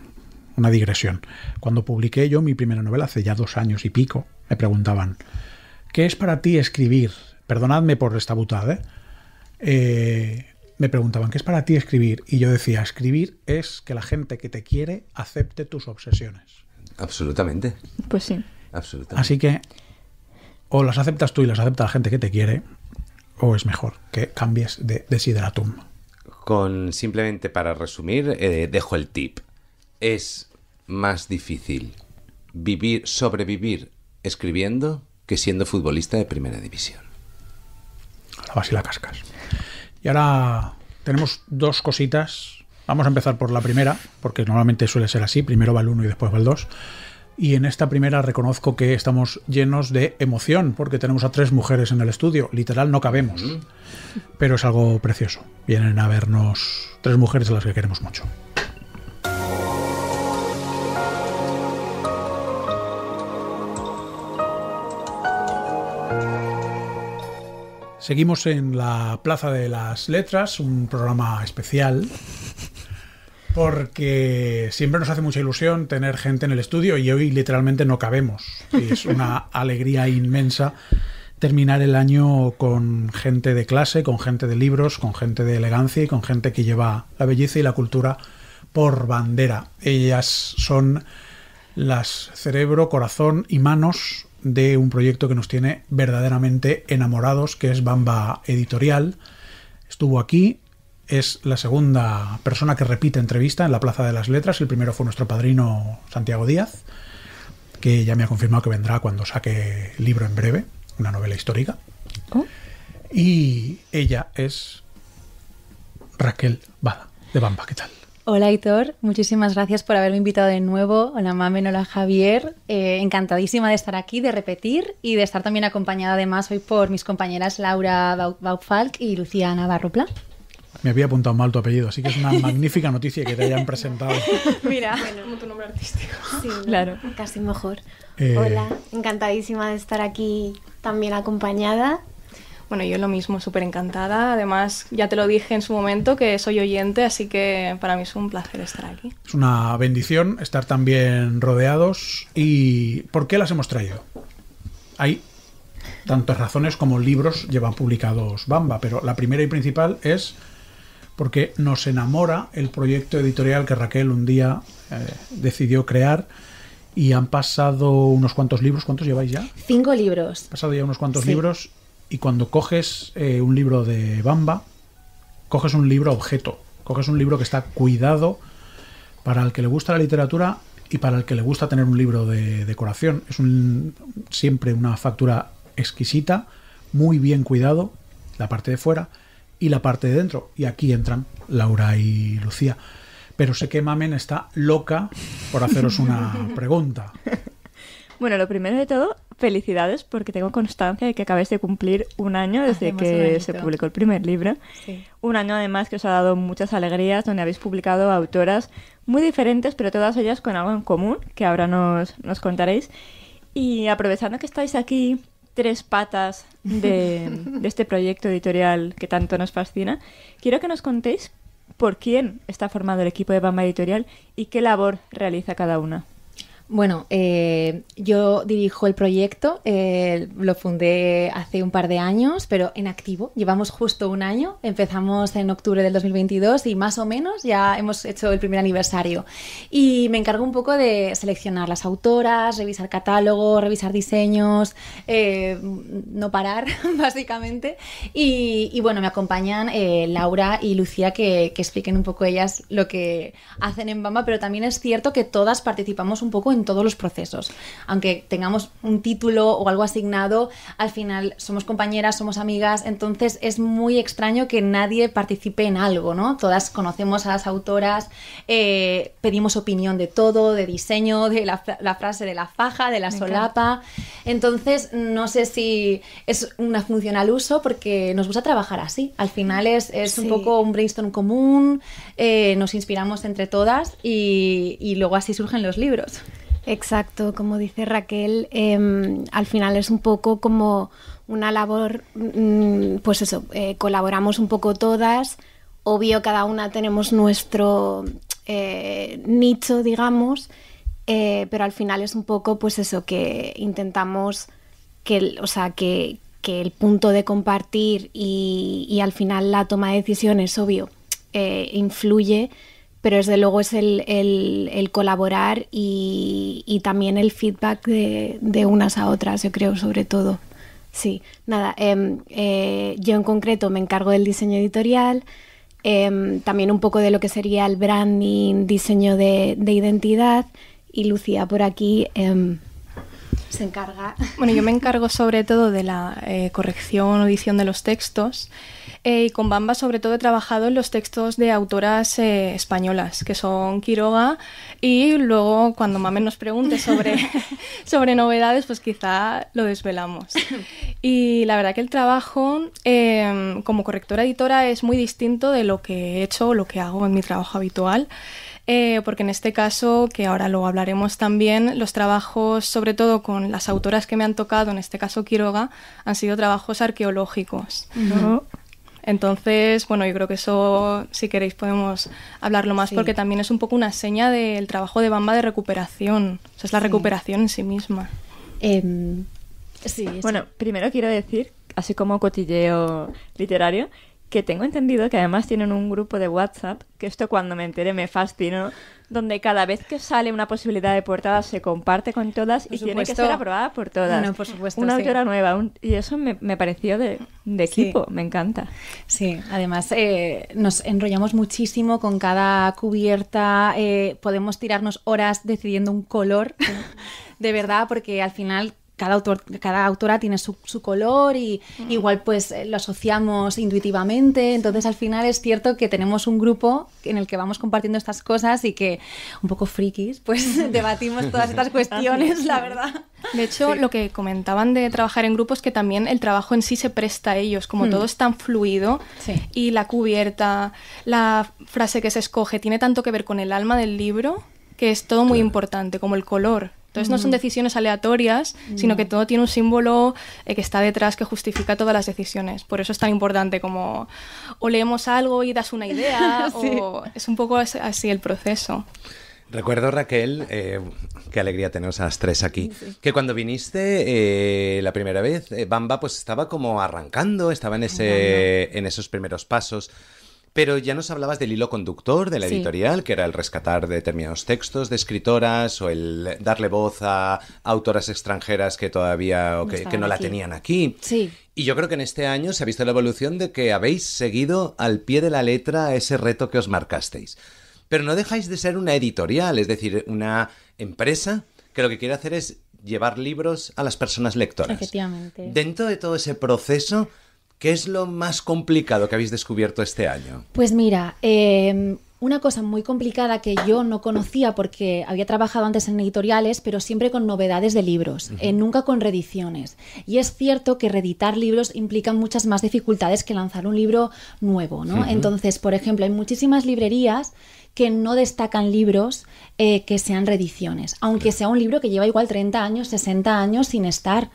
una digresión. Cuando publiqué yo mi primera novela, hace ya dos años y pico, me preguntaban, ¿qué es para ti escribir? Perdonadme por esta butada, ¿eh? ¿eh? me preguntaban, ¿qué es para ti escribir? Y yo decía, escribir es que la gente que te quiere acepte tus obsesiones. Absolutamente. Pues sí. Absolutamente. Así que o las aceptas tú y las acepta la gente que te quiere, o es mejor que cambies de sideratum. Con simplemente para resumir, eh, dejo el tip es más difícil vivir, sobrevivir escribiendo que siendo futbolista de primera división. Ahora vas y la cascas. Y ahora tenemos dos cositas. Vamos a empezar por la primera, porque normalmente suele ser así. Primero va el uno y después va el dos. Y en esta primera reconozco que estamos llenos de emoción, porque tenemos a tres mujeres en el estudio. Literal, no cabemos. Pero es algo precioso. Vienen a vernos tres mujeres a las que queremos mucho. Seguimos en la Plaza de las Letras, un programa especial, porque siempre nos hace mucha ilusión tener gente en el estudio y hoy literalmente no cabemos. es una *laughs* alegría inmensa terminar el año con gente de clase, con gente de libros, con gente de elegancia y con gente que lleva la belleza y la cultura por bandera. Ellas son las cerebro, corazón y manos de un proyecto que nos tiene verdaderamente enamorados, que es Bamba Editorial. Estuvo aquí, es la segunda persona que repite entrevista en la Plaza de las Letras. El primero fue nuestro padrino Santiago Díaz, que ya me ha confirmado que vendrá cuando saque el libro en breve, una novela histórica. Oh. Y ella es Raquel Bada, de Bamba, ¿qué tal? Hola Hitor, muchísimas gracias por haberme invitado de nuevo. Hola Mamen, hola Javier. Eh, encantadísima de estar aquí, de repetir y de estar también acompañada además hoy por mis compañeras Laura Baufalk y Luciana Barropla. Me había apuntado mal tu apellido, así que es una magnífica noticia que te hayan presentado. *laughs* Mira, bueno, como tu nombre artístico. Sí, *laughs* claro. Casi mejor. Eh, hola, encantadísima de estar aquí también acompañada bueno, yo lo mismo, súper encantada. Además, ya te lo dije en su momento que soy oyente, así que para mí es un placer estar aquí. Es una bendición estar tan bien rodeados. ¿Y por qué las hemos traído? Hay tantas razones como libros llevan publicados Bamba, pero la primera y principal es porque nos enamora el proyecto editorial que Raquel un día eh, decidió crear y han pasado unos cuantos libros. ¿Cuántos lleváis ya? Cinco libros. Han pasado ya unos cuantos libros y cuando coges eh, un libro de Bamba, coges un libro objeto, coges un libro que está cuidado para el que le gusta la literatura y para el que le gusta tener un libro de decoración. Es un, siempre una factura exquisita, muy bien cuidado, la parte de fuera y la parte de dentro. Y aquí entran Laura y Lucía. Pero sé que Mamen está loca por haceros una *laughs* pregunta. Bueno, lo primero de todo, felicidades porque tengo constancia de que acabáis de cumplir un año desde que se publicó el primer libro. Un año además que os ha dado muchas alegrías, donde habéis publicado autoras muy diferentes, pero todas ellas con algo en común, que ahora nos, nos contaréis. Y aprovechando que estáis aquí tres patas de, *laughs* de este proyecto editorial que tanto nos fascina, quiero que nos contéis por quién está formado el equipo de Bamba Editorial y qué labor realiza cada una. Bueno, eh, yo dirijo el proyecto, eh, lo fundé hace un par de años, pero en activo, llevamos justo un año, empezamos en octubre del 2022 y más o menos ya hemos hecho el primer aniversario. Y me encargo un poco de seleccionar las autoras, revisar catálogos, revisar diseños, eh, no parar *laughs* básicamente. Y, bueno, me acompañan Laura y Lucía que, expliquen un poco ellas lo que hacen en Bamba, pero también es cierto que todas participamos un poco en en todos los procesos. Aunque tengamos un título o algo asignado, al final somos compañeras, somos amigas, entonces es muy extraño que nadie participe en algo, ¿no? Todas conocemos a las autoras, eh, pedimos opinión de todo, de diseño, de la, frase de la faja, de la solapa. Entonces, no sé si es una función al uso porque nos gusta trabajar así. Al final es, un poco un brainstorm común, eh, nos inspiramos entre todas y luego así surgen los libros. Exacto, como dice Raquel, em, al final es un poco como una labor, mm, pues eso, eh, colaboramos un poco todas, obvio cada una tenemos nuestro eh, nicho, digamos, eh, pero al final es un poco pues eso, que intentamos que, o sea, que, el punto de compartir y, al final la toma de decisiones, obvio, influye pero desde luego es el, colaborar y, también el feedback de, unas a otras, yo creo, sobre todo. Sí, nada, em, eh, yo en concreto me encargo del diseño editorial, em, también un poco de lo que sería el branding, diseño de, de identidad y Lucía por aquí em, se encarga. Bueno, yo me encargo sobre todo de la eh, corrección o edición de los textos eh, y con Bamba sobre todo he trabajado en los textos de autoras eh, españolas, que son Quiroga y luego cuando Mamen nos pregunte sobre, *laughs* sobre novedades, pues quizá lo desvelamos. Y la verdad que el trabajo em, como correctora editora es muy distinto de lo que he hecho o lo que hago en mi trabajo habitual. Eh, porque en este caso, que ahora lo hablaremos también, los trabajos, sobre todo con las autoras que me han tocado, en este caso Quiroga, han sido trabajos arqueológicos. Entonces, bueno, yo creo que eso, si queréis, podemos hablarlo más, porque también es un poco una seña del trabajo de Bamba de recuperación. O sea, es la recuperación en sí misma. Em, bueno, primero quiero decir, así como cotilleo literario, que tengo entendido que además tienen un grupo de WhatsApp, que esto cuando me enteré me fascinó, donde cada vez que sale una posibilidad de portada se comparte con todas y tiene que ser aprobada por todas. por supuesto, una autora nueva. Y eso me, pareció de, equipo, me encanta. Sí, además eh, nos enrollamos muchísimo con cada cubierta, eh, podemos tirarnos horas decidiendo un color, de verdad, porque al final cada, cada autora tiene su, color y igual pues eh, lo asociamos intuitivamente. Entonces al final es cierto que tenemos un grupo en el que vamos compartiendo estas cosas y que un poco frikis pues *laughs* *laughs* debatimos todas estas cuestiones, la verdad. De hecho, lo que comentaban de trabajar en grupos es que también el trabajo en sí se presta a ellos, como mm. todo es tan fluido y la cubierta, la frase que se escoge, tiene tanto que ver con el alma del libro que es todo muy importante, como el color. Entonces no son mm. decisiones aleatorias, sino mm. que todo tiene un símbolo eh, que está detrás que justifica todas las decisiones. Por eso es tan importante como o leemos algo y das una idea, *laughs* o es un poco así el proceso. Recuerdo, Raquel, eh, qué alegría teneros a las tres aquí, que cuando viniste eh, la primera vez, Bamba pues estaba como arrancando, estaba en, ese, en esos primeros pasos. Pero ya nos hablabas del hilo conductor de la editorial, que era el rescatar determinados textos de escritoras o el darle voz a autoras extranjeras que todavía o que, no, la tenían aquí. Sí. Y yo creo que en este año se ha visto la evolución de que habéis seguido al pie de la letra ese reto que os marcasteis. Pero no dejáis de ser una editorial, es decir, una empresa que lo que quiere hacer es llevar libros a las personas lectoras. Efectivamente. Dentro de todo ese proceso, ¿Qué es lo más complicado que habéis descubierto este año? Pues mira, em, una cosa muy complicada que yo no conocía porque había trabajado antes en editoriales, pero siempre con novedades de libros, eh, nunca con reediciones. Y es cierto que reeditar libros implica muchas más dificultades que lanzar un libro nuevo, ¿no? Entonces, por ejemplo, hay muchísimas librerías que no destacan libros eh, que sean reediciones, aunque sea un libro que lleva igual 30 años, 60 años sin estar.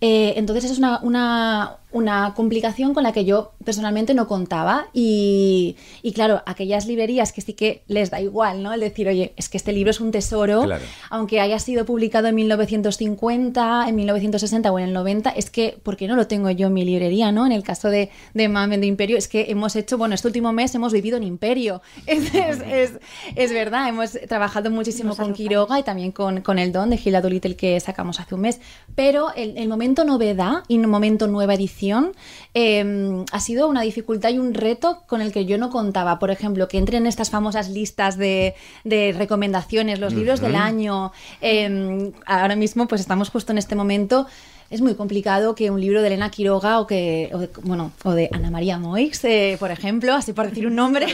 Eh, entonces es una una complicación con la que yo personalmente no contaba y, claro, aquellas librerías que sí que les da igual, ¿no? El decir, oye, es que este libro es un tesoro, aunque haya sido publicado en 1950, en 1960 o en el 90, es que, ¿por qué no lo tengo yo en mi librería, ¿no? En el caso de, de Mamen de Imperio, es que hemos hecho, bueno, este último mes hemos vivido en Imperio, *laughs* es, verdad, hemos trabajado muchísimo con Quiroga y también con, con el don de Gilda que sacamos hace un mes, pero el, el momento novedad y un momento nueva edición, Em, ha sido una dificultad y un reto con el que yo no contaba. Por ejemplo, que entren en estas famosas listas de, recomendaciones, los libros del año. Em, ahora mismo, pues estamos justo en este momento es muy complicado que un libro de Elena Quiroga o que de, bueno o de Ana María Moix, eh, por ejemplo, así por decir un nombre,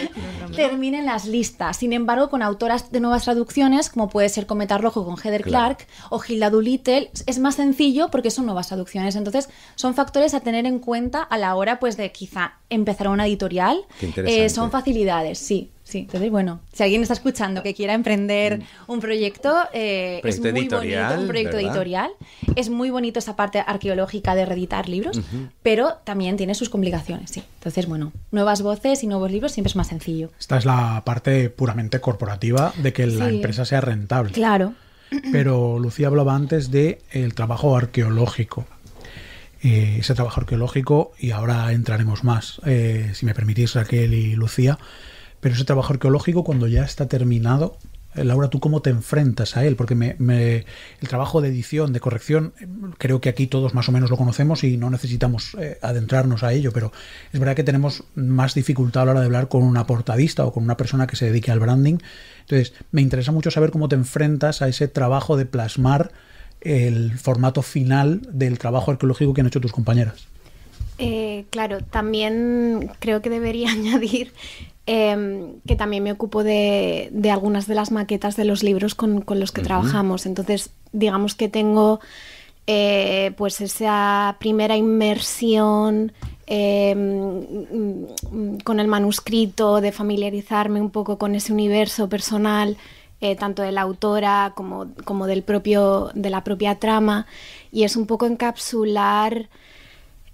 termine en las listas. Sin embargo, con autoras de nuevas traducciones, como puede ser Cometa Rojo con Heather Clark o Gilda Doolittle, es más sencillo porque son nuevas traducciones. Entonces, son factores a tener en cuenta a la hora pues de quizá empezar una editorial. Eh, son facilidades, sí entonces, bueno, si alguien está escuchando que quiera emprender mm. un proyecto, eh, es muy editorial, bonito, un proyecto editorial. Es muy bonito esa parte arqueológica de reeditar libros, pero también tiene sus complicaciones, Entonces, bueno, nuevas voces y nuevos libros siempre es más sencillo. Esta es la parte puramente corporativa de que la empresa sea rentable. Claro. Pero Lucía hablaba antes de trabajo arqueológico. Eh, ese trabajo arqueológico, y ahora entraremos más, eh, si me permitís Raquel y Lucía, pero ese trabajo arqueológico, cuando ya está terminado, eh, Laura, ¿tú cómo te enfrentas a él? Porque me, el trabajo de edición, de corrección, eh, creo que aquí todos más o menos lo conocemos y no necesitamos eh, adentrarnos a ello, pero es verdad que tenemos más dificultad a la hora de hablar con una portadista o con una persona que se dedique al branding. Entonces, me interesa mucho saber cómo te enfrentas a ese trabajo de plasmar el formato final del trabajo arqueológico que han hecho tus compañeras. claro, también creo que debería *laughs* añadir Em, que también me ocupo de, algunas de las maquetas de los libros con, los que trabajamos. Entonces, digamos que tengo eh, pues esa primera inmersión em, mm, con el manuscrito, de familiarizarme un poco con ese universo personal. Eh, tanto de la autora como, como del propio, de la propia trama, y es un poco encapsular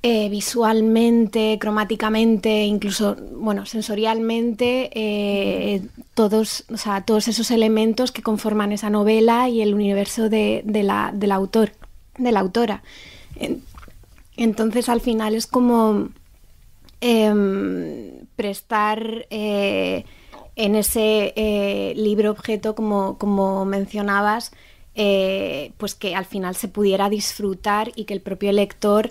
eh, visualmente, cromáticamente, incluso, bueno, sensorialmente, eh, todos, todos esos elementos que conforman esa novela y el universo de, la, del autor, de la autora. Entonces, al final es como em, prestar eh, en ese libro objeto, como, como mencionabas, pues que al final se pudiera disfrutar y que el propio lector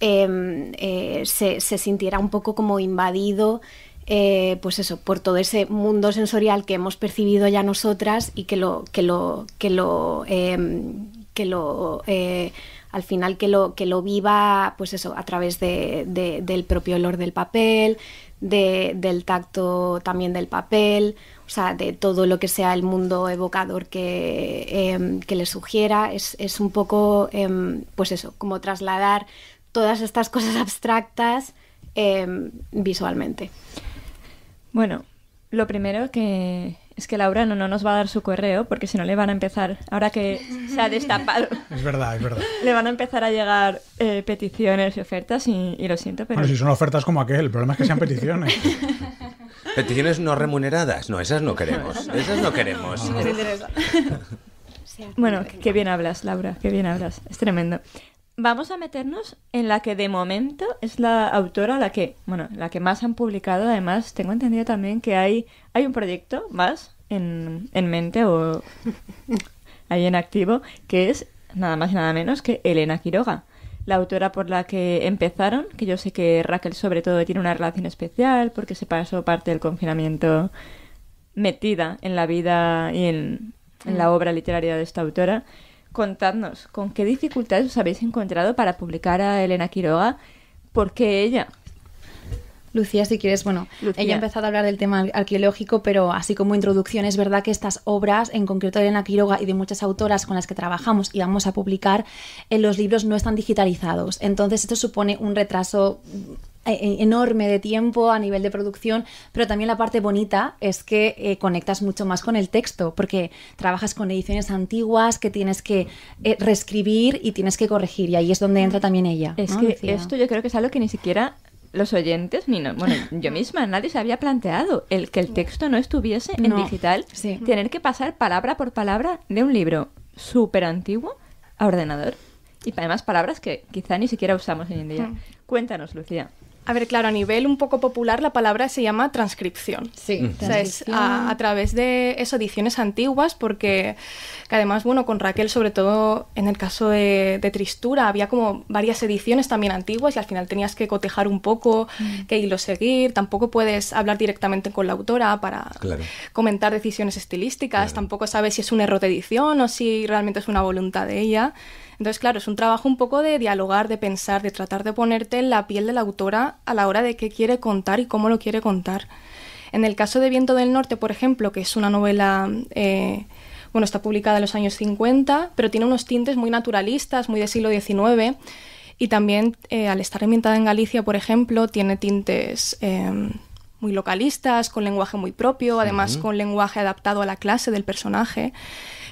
Em, eh, se, sintiera un poco como invadido eh, pues eso, por todo ese mundo sensorial que hemos percibido ya nosotras y que lo, que lo, que lo, em, que lo eh, al final que lo, que lo viva, pues eso, a través del propio olor del papel, del tacto también del papel, o sea, de todo lo que sea el mundo evocador que, em, que le sugiera, es, un poco, pues eso, como trasladar todas estas cosas abstractas em, visualmente. Bueno, lo primero que es que Laura no, no nos va a dar su correo porque si no le van a empezar, ahora que se ha destapado. *laughs* Es verdad, es verdad. Le van a empezar a llegar eh, peticiones y ofertas y, lo siento, pero. Bueno, si son ofertas como aquel, el problema es que sean peticiones. *laughs* peticiones no remuneradas. No, esas no queremos. Esas no queremos. *laughs* Bueno, qué bien hablas, Laura, qué bien hablas. Es tremendo vamos a meternos en la que de momento es la autora la que, bueno, la que más han publicado. Además, tengo entendido también que hay, hay un proyecto más en, mente o *laughs* ahí en activo, que es nada más y nada menos que Elena Quiroga. La autora por la que empezaron, que yo sé que Raquel sobre todo tiene una relación especial porque se pasó parte del confinamiento metida en la vida y en la mm. obra literaria de esta autora contadnos, ¿con qué dificultades os habéis encontrado para publicar a Elena Quiroga? ¿Por qué ella? Lucía, si quieres, bueno, ella ha empezado a hablar del tema arqueológico, pero así como introducción, es verdad que estas obras, en concreto de Elena Quiroga y de muchas autoras con las que trabajamos y vamos a publicar, en los libros no están digitalizados. Entonces, esto supone un retraso enorme de tiempo a nivel de producción, pero también la parte bonita es que eh, conectas mucho más con el texto, porque trabajas con ediciones antiguas que tienes que eh, reescribir y tienes que corregir, y ahí es donde entra también ella. Es que esto yo creo que es algo que ni siquiera los oyentes, ni bueno, *laughs* yo misma, nadie se había planteado el que el texto no estuviese en digital, tener que pasar palabra por palabra de un libro súper antiguo a ordenador. Y además palabras que quizá ni siquiera usamos hoy en día. Mm. Cuéntanos, Lucía. A ver, claro, a nivel un poco popular la palabra se llama transcripción. Sí, mm. O sea, es a, través de eso, ediciones antiguas, porque además, bueno, con Raquel, sobre todo en el caso de, Tristura, había como varias ediciones también antiguas y al final tenías que cotejar un poco, que mm. qué hilo seguir. Tampoco puedes hablar directamente con la autora para comentar decisiones estilísticas. Tampoco sabes si es un error de edición o si realmente es una voluntad de ella. Entonces, claro, es un trabajo un poco de dialogar, de pensar, de tratar de ponerte en la piel de la autora a la hora de qué quiere contar y cómo lo quiere contar. En el caso de Viento del Norte, por ejemplo, que es una novela... Eh, bueno, está publicada en los años 50, pero tiene unos tintes muy naturalistas, muy de siglo XIX. Y también, eh, al estar ambientada en Galicia, por ejemplo, tiene tintes em, muy localistas, con lenguaje muy propio, además con lenguaje adaptado a la clase del personaje.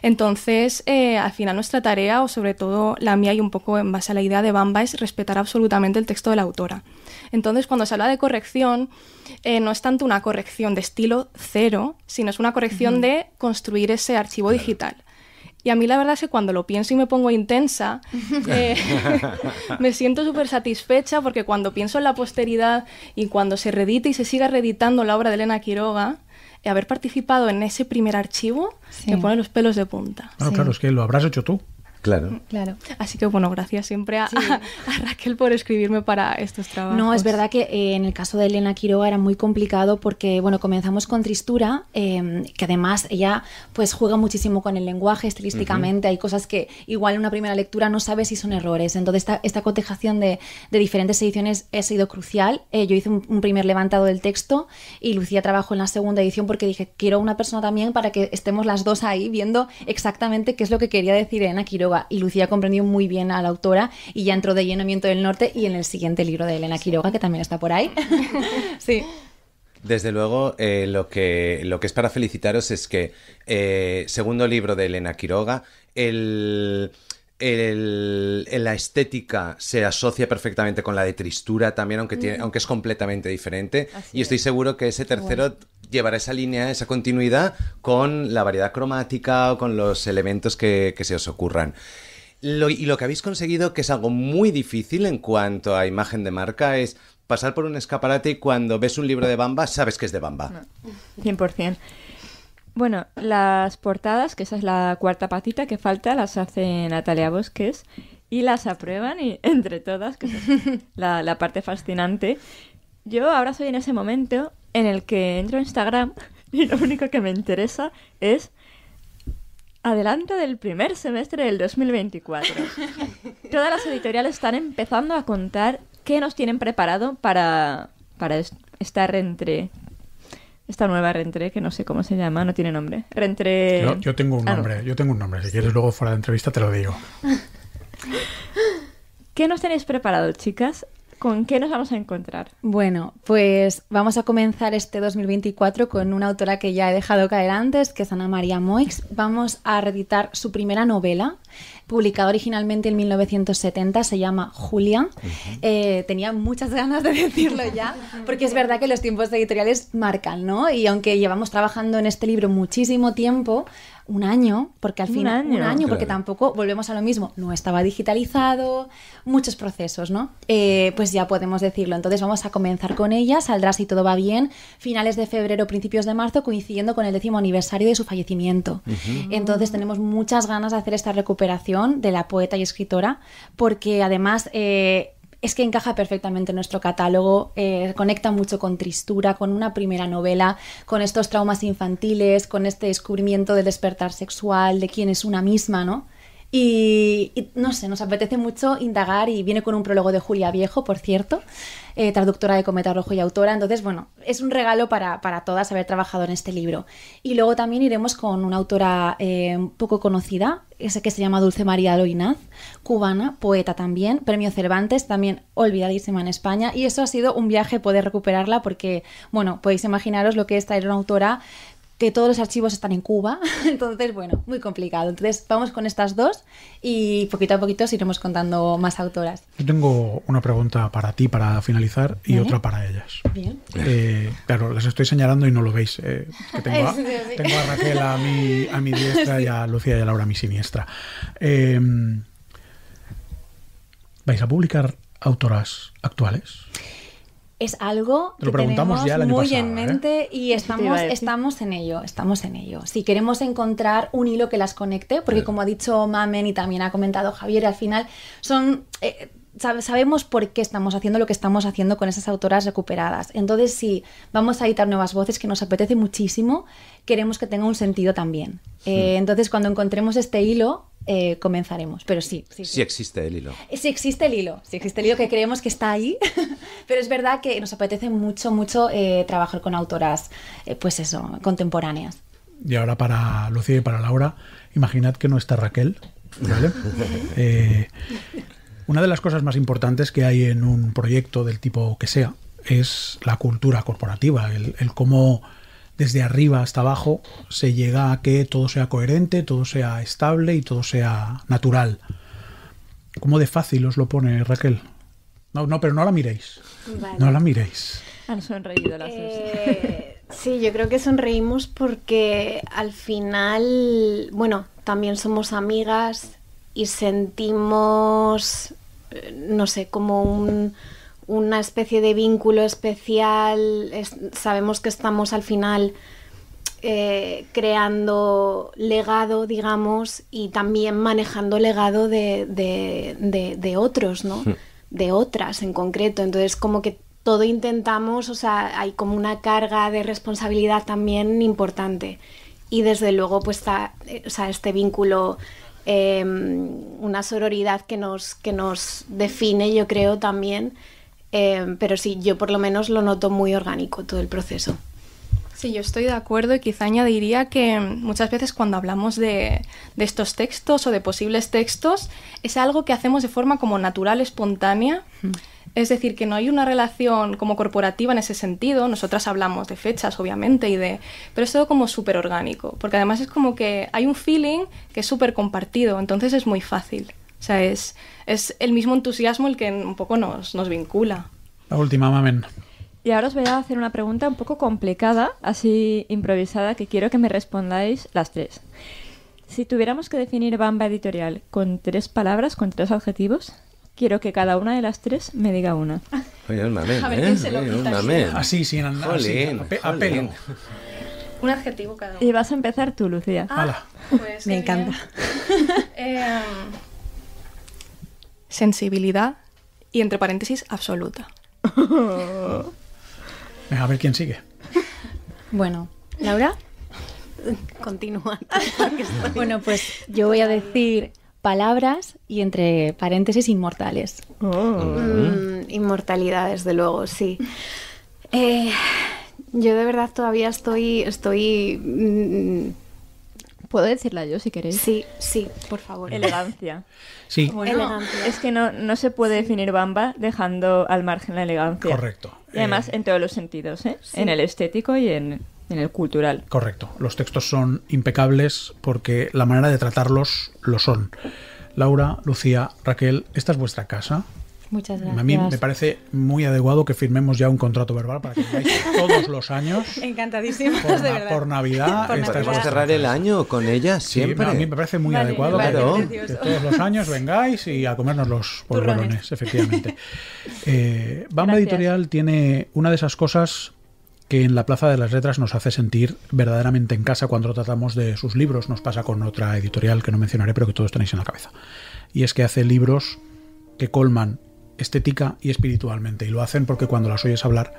Entonces, eh, al final nuestra tarea, o sobre todo la mía y un poco en base a la idea de Bamba, es respetar absolutamente el texto de la autora. Entonces, cuando se habla de corrección, eh, no es tanto una corrección de estilo cero, sino es una corrección de construir ese archivo digital. Y a mí la verdad es que cuando lo pienso y me pongo intensa, *laughs* eh, *laughs* me siento súper satisfecha porque cuando pienso en la posteridad y cuando se redite y se siga reeditando la obra de Elena Quiroga, haber participado en ese primer archivo me pone los pelos de punta. Ah, claro, claro, es que lo habrás hecho tú. Claro. Mm, claro. Así que bueno, gracias siempre a, Raquel por escribirme para estos trabajos. No, es verdad que eh, en el caso de Elena Quiroga era muy complicado porque, bueno, comenzamos con Tristura, em, que además ella pues juega muchísimo con el lenguaje estilísticamente. Hay cosas que igual en una primera lectura no sabes si son errores. Entonces esta, esta cotejación de, diferentes ediciones ha sido crucial. Eh, yo hice un, un, primer levantado del texto y Lucía trabajó en la segunda edición porque dije, quiero una persona también para que estemos las dos ahí viendo exactamente qué es lo que quería decir Elena Quiroga y Lucía comprendió muy bien a la autora y ya entró de llenamiento del Norte y en el siguiente libro de Elena Quiroga, que también está por ahí. *laughs* sí. Desde luego, eh, lo, que, lo que es para felicitaros es que, eh, segundo libro de Elena Quiroga, el, el, la estética se asocia perfectamente con la de Tristura también, aunque, mm. aunque es completamente diferente. y estoy seguro que ese tercero llevará esa línea, esa continuidad con la variedad cromática o con los elementos que, se os ocurran. y lo que habéis conseguido, que es algo muy difícil en cuanto a imagen de marca, es pasar por un escaparate y cuando ves un libro de Bamba, sabes que es de Bamba. 100%. Bueno, las portadas, que esa es la cuarta patita que falta, las hace Natalia Bosques y las aprueban y, *laughs* entre todas, que es *laughs* la, parte fascinante. Yo ahora soy en ese momento en el que entro a Instagram y lo único que me interesa es adelanto del primer semestre del 2024. Todas las editoriales están empezando a contar qué nos tienen preparado para estar entre esta nueva Rentré, que no sé cómo se llama, no tiene nombre. Rentré. Yo, tengo un ah, nombre, yo tengo un nombre. Si quieres luego fuera de entrevista te lo digo. *laughs* ¿Qué nos tenéis preparado, chicas? ¿Con qué nos vamos a encontrar? Bueno, pues vamos a comenzar este 2024 con una autora que ya he dejado caer antes, que es Ana María Moix. Vamos a reeditar su primera novela, publicado originalmente en 1970, se llama Julia. Eh, tenía muchas ganas de *laughs* decirlo ya, porque es verdad que los tiempos editoriales marcan, ¿no? Y aunque llevamos trabajando en este libro muchísimo tiempo, un año, porque al final, un año, porque tampoco, volvemos a lo mismo, no estaba digitalizado, muchos procesos, ¿no? Eh, pues ya podemos decirlo. Entonces vamos a comenzar con ella, saldrá si todo va bien, finales de febrero, principios de marzo, coincidiendo con el décimo aniversario de su fallecimiento. Entonces tenemos muchas ganas de hacer esta recuperación de la poeta y escritora, porque además eh, es que encaja perfectamente en nuestro catálogo, eh, conecta mucho con Tristura, con una primera novela, con estos traumas infantiles, con este descubrimiento del despertar sexual, de quién es una misma, ¿no? Y, no sé, nos apetece mucho indagar y viene con un prólogo de Julia Viejo, por cierto, eh, traductora de Cometa Rojo y autora. Entonces, bueno, es un regalo para, todas haber trabajado en este libro. Y luego también iremos con una autora eh, poco conocida, esa que se llama Dulce María Loinaz, cubana, poeta también, premio Cervantes, también olvidadísima en España. Y eso ha sido un viaje poder recuperarla porque, bueno, podéis imaginaros lo que es traer una autora que todos los archivos están en Cuba, *laughs* entonces bueno, muy complicado. Entonces vamos con estas dos y poquito a poquito os iremos contando más autoras. Yo tengo una pregunta para ti para finalizar y otra para ellas. Bien. Eh, claro, las estoy señalando y no lo veis. Eh, tengo, a, *laughs* a, Raquel a mi, a mi diestra y a Lucía y a Laura a mi siniestra. Em, ¿Vais a publicar autoras actuales? es algo que tenemos muy en ¿eh? mente y estamos, estamos en ello, estamos en ello. Si queremos encontrar un hilo que las conecte, porque como ha dicho Mamen y también ha comentado Javier, al final son... Eh, sabemos por qué estamos haciendo lo que estamos haciendo con esas autoras recuperadas. Entonces, si vamos a editar nuevas voces que nos apetece muchísimo, queremos que tenga un sentido también. Eh, entonces, cuando encontremos este hilo, eh, comenzaremos. Pero sí, sí, existe el hilo. Sí existe el hilo, si existe el hilo que creemos que está ahí, *laughs* pero es verdad que nos apetece mucho, mucho eh, trabajar con autoras, eh, pues eso, contemporáneas. Y ahora para Lucía y para Laura, imaginad que no está Raquel, ¿vale? *laughs* una de las cosas más importantes que hay en un proyecto del tipo que sea es la cultura corporativa, el, el cómo desde arriba hasta abajo se llega a que todo sea coherente, todo sea estable y todo sea natural. ¿Cómo de fácil os lo pone Raquel? No, no, pero no la miréis. No la miréis. Han sonreído las eh, Sí, yo creo que sonreímos porque al final, bueno, también somos amigas y sentimos, eh, no sé, como un una especie de vínculo especial, sabemos que estamos al final eh, creando legado, digamos, y también manejando legado de, de, de, otros, ¿no? Hmm. De otras en concreto. Entonces, como que todo intentamos, o sea, hay como una carga de responsabilidad también importante. Y desde luego, pues está, eh, sea, este vínculo, em, una sororidad que nos, que nos define, yo creo, también. Em, pero sí, yo por lo menos lo noto muy orgánico todo el proceso. Sí, yo estoy de acuerdo y quizá añadiría que muchas veces cuando hablamos de, estos textos o de posibles textos es algo que hacemos de forma como natural, espontánea. Mm. Es decir, que no hay una relación como corporativa en ese sentido. Nosotras hablamos de fechas, obviamente, y de... Pero es todo como súper orgánico, porque además es como que hay un feeling que es súper compartido, entonces es muy fácil. O sea, es, es el mismo entusiasmo el que un poco nos, vincula. La última, mamen. Y ahora os voy a hacer una pregunta un poco complicada, así improvisada, que quiero que me respondáis las tres. Si tuviéramos que definir Bamba Editorial con tres palabras, con tres adjetivos, quiero que cada una de las tres me diga una. Oye, mamen, A ver, ¿eh? se lo Así, sin andar, Un adjetivo cada uno. Y vas a empezar tú, Lucía. Ah, pues me encanta. *laughs* eh, sensibilidad y entre paréntesis absoluta. Eh, a ver quién sigue. Bueno, Laura. Continúa. bueno, pues yo voy a decir palabras y entre paréntesis inmortales. Mm, inmortalidad, desde luego, sí. Eh, yo de verdad todavía estoy, estoy mm, ¿Puedo decirla yo si queréis? Sí, sí, por favor. *laughs* Elegancia. Sí. Es que no, se puede definir Bamba dejando al margen la elegancia. Correcto. Y además eh, en todos los sentidos, ¿eh? En el estético y en, en el cultural. Correcto. Los textos son impecables porque la manera de tratarlos lo son. Laura, Lucía, Raquel, esta es vuestra casa. Muchas gracias. A mí me parece muy adecuado que firmemos ya un contrato verbal para que vengáis *laughs* todos los años. Encantadísimo. por, Por Navidad. a cerrar el año con ella, siempre. a mí me parece muy adecuado que, todos los años vengáis y a comernos los *laughs* polvorones, efectivamente. *laughs* Eh, Bamba Editorial tiene una de esas cosas que en la Plaza de las Letras nos hace sentir verdaderamente en casa cuando tratamos de sus libros. Nos pasa con otra editorial que no mencionaré, pero que todos tenéis en la cabeza. Y es que hace libros que colman estética y espiritualmente. Y lo hacen porque cuando las oyes hablar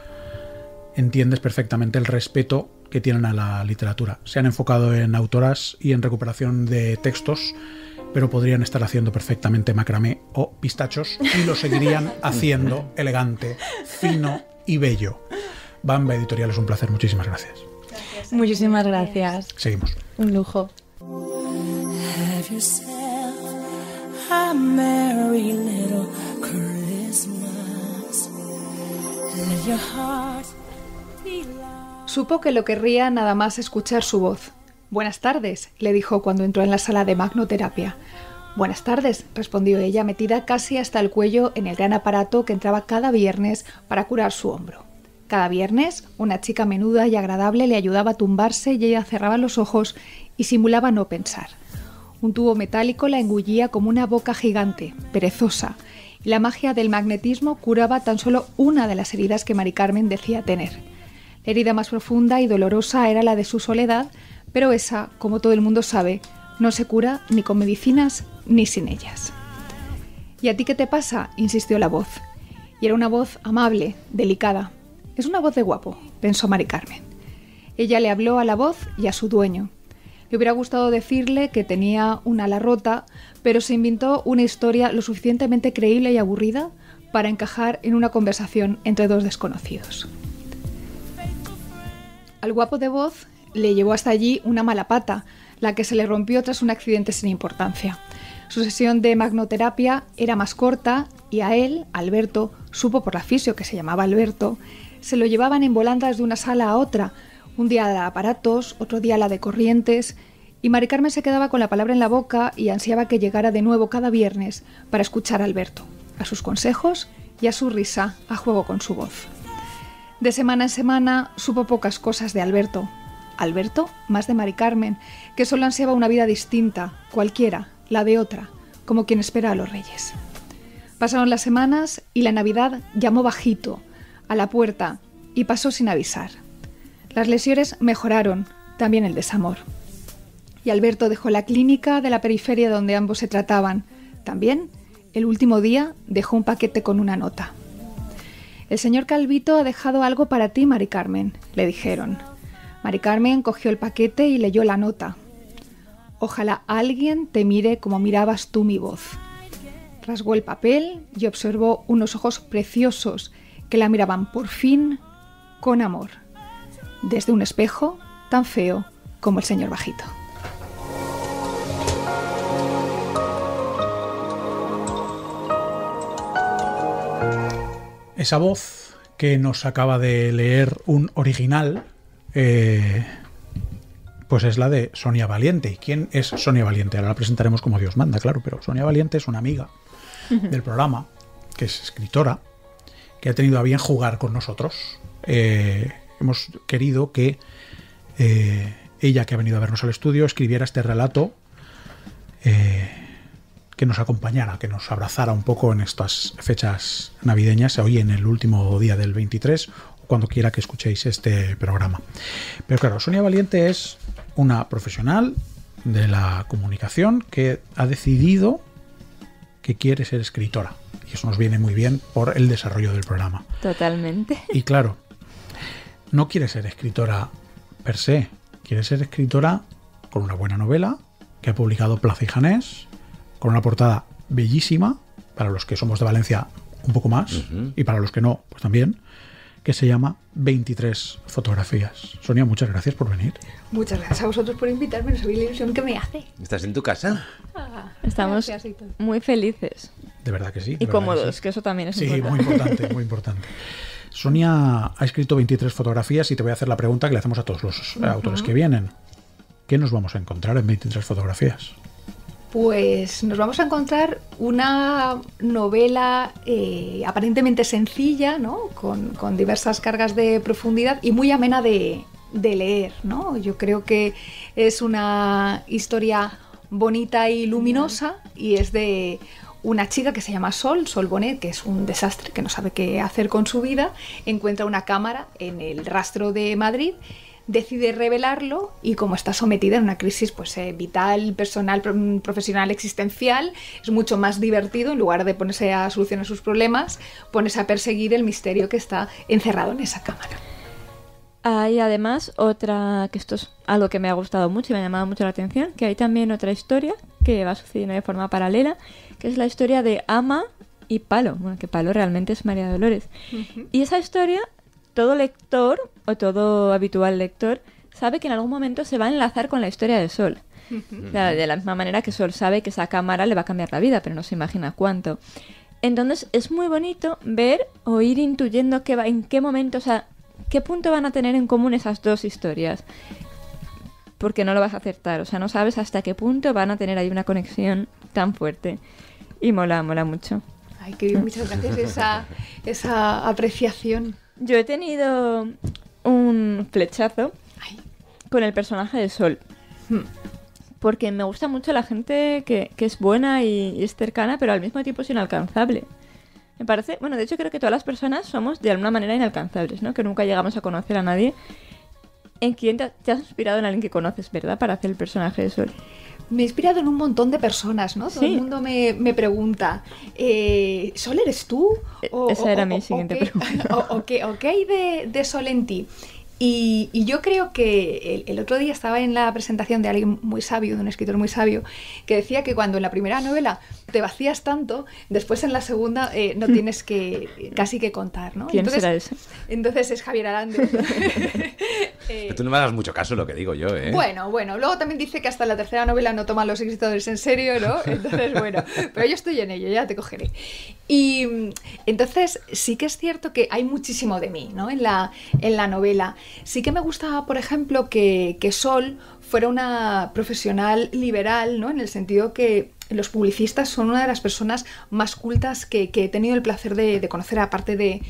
entiendes perfectamente el respeto que tienen a la literatura. Se han enfocado en autoras y en recuperación de textos, pero podrían estar haciendo perfectamente macramé o pistachos y lo seguirían *laughs* haciendo elegante, fino y bello. Bamba Editorial es un placer, muchísimas gracias. Muchísimas gracias. Seguimos. Un lujo. Supo que lo querría nada más escuchar su voz. Buenas tardes, le dijo cuando entró en la sala de magnoterapia. Buenas tardes, respondió ella, metida casi hasta el cuello en el gran aparato que entraba cada viernes para curar su hombro. Cada viernes, una chica menuda y agradable le ayudaba a tumbarse y ella cerraba los ojos y simulaba no pensar. Un tubo metálico la engullía como una boca gigante, perezosa, la magia del magnetismo curaba tan solo una de las heridas que Mari Carmen decía tener. La herida más profunda y dolorosa era la de su soledad, pero esa, como todo el mundo sabe, no se cura ni con medicinas ni sin ellas. ¿Y a ti qué te pasa? insistió la voz. Y era una voz amable, delicada. Es una voz de guapo, pensó Mari Carmen. Ella le habló a la voz y a su dueño, le hubiera gustado decirle que tenía una ala rota, pero se inventó una historia lo suficientemente creíble y aburrida para encajar en una conversación entre dos desconocidos. Al guapo de voz le llevó hasta allí una mala pata, la que se le rompió tras un accidente sin importancia. Su sesión de magnoterapia era más corta y a él, Alberto, supo por la fisio que se llamaba Alberto, se lo llevaban en volandas de una sala a otra, un día la de aparatos, otro día la de corrientes, y Mari Carmen se quedaba con la palabra en la boca y ansiaba que llegara de nuevo cada viernes para escuchar a Alberto, a sus consejos y a su risa a juego con su voz. De semana en semana supo pocas cosas de Alberto. Alberto, más de Mari Carmen, que solo ansiaba una vida distinta, cualquiera, la de otra, como quien espera a los reyes. Pasaron las semanas y la Navidad llamó bajito, a la puerta, y pasó sin avisar. Las lesiones mejoraron, también el desamor. Y Alberto dejó la clínica de la periferia donde ambos se trataban. También, el último día, dejó un paquete con una nota. El señor Calvito ha dejado algo para ti, Mari Carmen, le dijeron. Mari Carmen cogió el paquete y leyó la nota. Ojalá alguien te mire como mirabas tú mi voz. Rasgó el papel y observó unos ojos preciosos que la miraban por fin con amor desde un espejo tan feo como el señor bajito. Esa voz que nos acaba de leer un original, eh, pues es la de Sonia Valiente. ¿Y quién es Sonia Valiente? Ahora la presentaremos como Dios manda, claro, pero Sonia Valiente es una amiga del programa, que es escritora, que ha tenido a bien jugar con nosotros. Eh, hemos querido que eh, ella, que ha venido a vernos al estudio, escribiera este relato eh, que nos acompañara, que nos abrazara un poco en estas fechas navideñas, hoy en el último día del 23 o cuando quiera que escuchéis este programa. Pero claro, Sonia Valiente es una profesional de la comunicación que ha decidido que quiere ser escritora. Y eso nos viene muy bien por el desarrollo del programa. Totalmente. Y claro, no quiere ser escritora per se, quiere ser escritora con una buena novela que ha publicado Plaza y Janés, con una portada bellísima, para los que somos de Valencia un poco más, y para los que no, pues también, que se llama 23 fotografías. Sonia, muchas gracias por venir. Muchas gracias a vosotros por invitarme, no sabéis la ilusión que me hace. ¿Estás en tu casa? Ah, Estamos muy felices. De verdad que sí. Y cómodos, que, eso también es sí, importante. muy importante, muy importante. *laughs* Sonia ha escrito 23 fotografías y te voy a hacer la pregunta que le hacemos a todos los eh, autores que vienen. ¿Qué nos vamos a encontrar en 23 fotografías? Pues nos vamos a encontrar una novela eh, aparentemente sencilla, ¿no? Con, diversas cargas de profundidad y muy amena de, de leer. ¿no? Yo creo que es una historia bonita y luminosa y es de una chica que se llama Sol, Sol Bonet, que es un desastre, que no sabe qué hacer con su vida, encuentra una cámara en el rastro de Madrid, decide revelarlo y como está sometida a una crisis pues, eh, vital, personal, profesional, existencial, es mucho más divertido, en lugar de ponerse a solucionar sus problemas, pones a perseguir el misterio que está encerrado en esa cámara. Hay además otra, que esto es algo que me ha gustado mucho y me ha llamado mucho la atención, que hay también otra historia que va sucediendo de forma paralela, es la historia de Ama y Palo. Bueno, que Palo realmente es María Dolores. Y esa historia, todo lector o todo habitual lector sabe que en algún momento se va a enlazar con la historia de Sol. de la misma manera que Sol sabe que esa cámara le va a cambiar la vida, pero no se imagina cuánto. Entonces es muy bonito ver o ir intuyendo que va, en qué momento, o sea, qué punto van a tener en común esas dos historias. Porque no lo vas a acertar, o sea, no sabes hasta qué punto van a tener ahí una conexión tan fuerte. Y mola, mola mucho. Ay, qué bien, muchas gracias esa, *laughs* esa apreciación. Yo he tenido un flechazo con el personaje de Sol. Hmm. Porque me gusta mucho la gente que, es buena y, es cercana, pero al mismo tiempo es inalcanzable. Me parece, bueno, de hecho creo que todas las personas somos de alguna manera inalcanzables, ¿no? Que nunca llegamos a conocer a nadie. ¿En quién te has inspirado en alguien que conoces, verdad? Para hacer el personaje de Sol me he inspirado en un montón de personas, ¿no? Todo el mundo me, pregunta, eh, ¿Sol eres tú? Esa era mi siguiente pregunta. ¿O, qué, hay de, de Sol en ti? Y, yo creo que el, otro día estaba en la presentación de alguien muy sabio, de un escritor muy sabio, que decía que cuando en la primera novela te vacías tanto, después en la segunda eh, no mm. tienes que casi que contar, ¿no? ¿Quién entonces, será ese? Entonces es Javier Arández. *laughs* *laughs* Eh, pero tú no me das mucho caso lo que digo yo, ¿eh? Bueno, bueno. Luego también dice que hasta la tercera novela no toman los escritores en serio, ¿no? *laughs* Entonces, bueno. Pero yo estoy en ello, ya te cogeré. Y entonces sí que es cierto que hay muchísimo de mí ¿no? en, la, en la novela. Sí que me gustaba, por ejemplo, que, que Sol fuera una profesional liberal, ¿no? en el sentido que los publicistas son una de las personas más cultas que, he tenido el placer de, conocer, aparte de,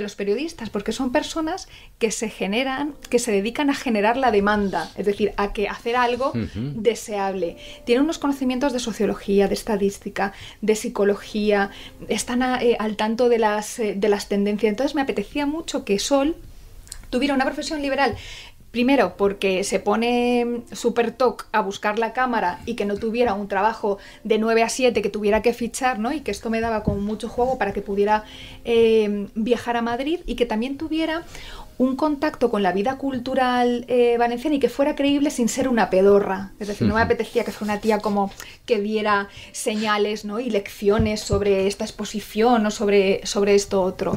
los periodistas, porque son personas que se generan, que se dedican a generar la demanda, es decir, a que hacer algo deseable. Tienen unos conocimientos de sociología, de estadística, de psicología, están eh, al tanto de las, eh, de las tendencias. Entonces me apetecía mucho que Sol tuviera una profesión liberal Primero, porque se pone mm, super toc a buscar la cámara y que no tuviera un trabajo de 9 a 7 que tuviera que fichar, ¿no? Y que esto me daba como mucho juego para que pudiera em, viajar a Madrid y que también tuviera un contacto con la vida cultural eh, valenciana y que fuera creíble sin ser una pedorra. Es decir, no me apetecía que fuera una tía como que diera señales ¿no? y lecciones sobre esta exposición o sobre, sobre esto otro.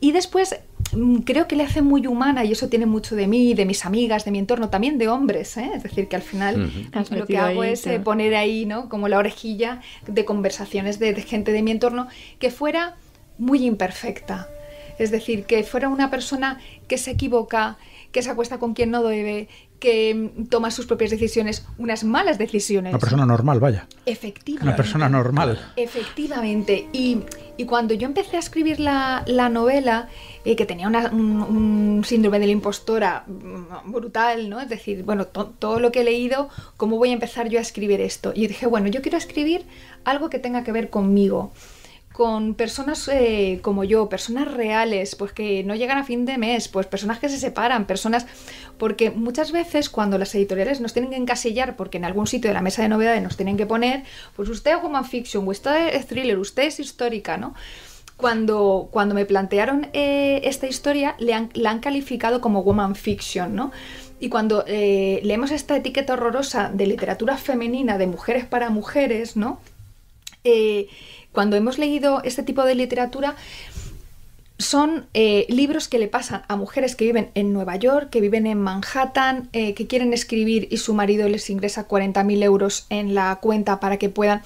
Y después Mm, creo que le hace muy humana y eso tiene mucho de mí, de mis amigas, de mi entorno, también de hombres, ¿eh? es decir, que al final lo que hago es eh, poner ahí ¿no? como la orejilla de conversaciones de, de gente de mi entorno que fuera muy imperfecta, es decir, que fuera una persona que se equivoca, que se acuesta con quien no debe, que toma sus propias decisiones, unas malas decisiones. Una persona normal, vaya. Efectivamente. Una persona normal. Efectivamente. Y, y cuando yo empecé a escribir la, la novela, eh, que tenía un, síndrome de la impostora mm, brutal, ¿no? Es decir, bueno, todo lo que he leído, ¿cómo voy a empezar yo a escribir esto? Y dije, bueno, yo quiero escribir algo que tenga que ver conmigo con personas eh, como yo, personas reales, pues que no llegan a fin de mes, pues personas que se separan, personas... Porque muchas veces cuando las editoriales nos tienen que encasillar porque en algún sitio de la mesa de novedades nos tienen que poner, pues usted es woman fiction, usted es thriller, usted es histórica, ¿no? Cuando, cuando me plantearon eh, esta historia, la han calificado como woman fiction, ¿no? Y cuando eh, leemos esta etiqueta horrorosa de literatura femenina de mujeres para mujeres, ¿no? Eh, cuando hemos leído este tipo de literatura, son eh, libros que le pasan a mujeres que viven en Nueva York, que viven en Manhattan, eh, que quieren escribir y su marido les ingresa 40.000 euros en la cuenta para que puedan...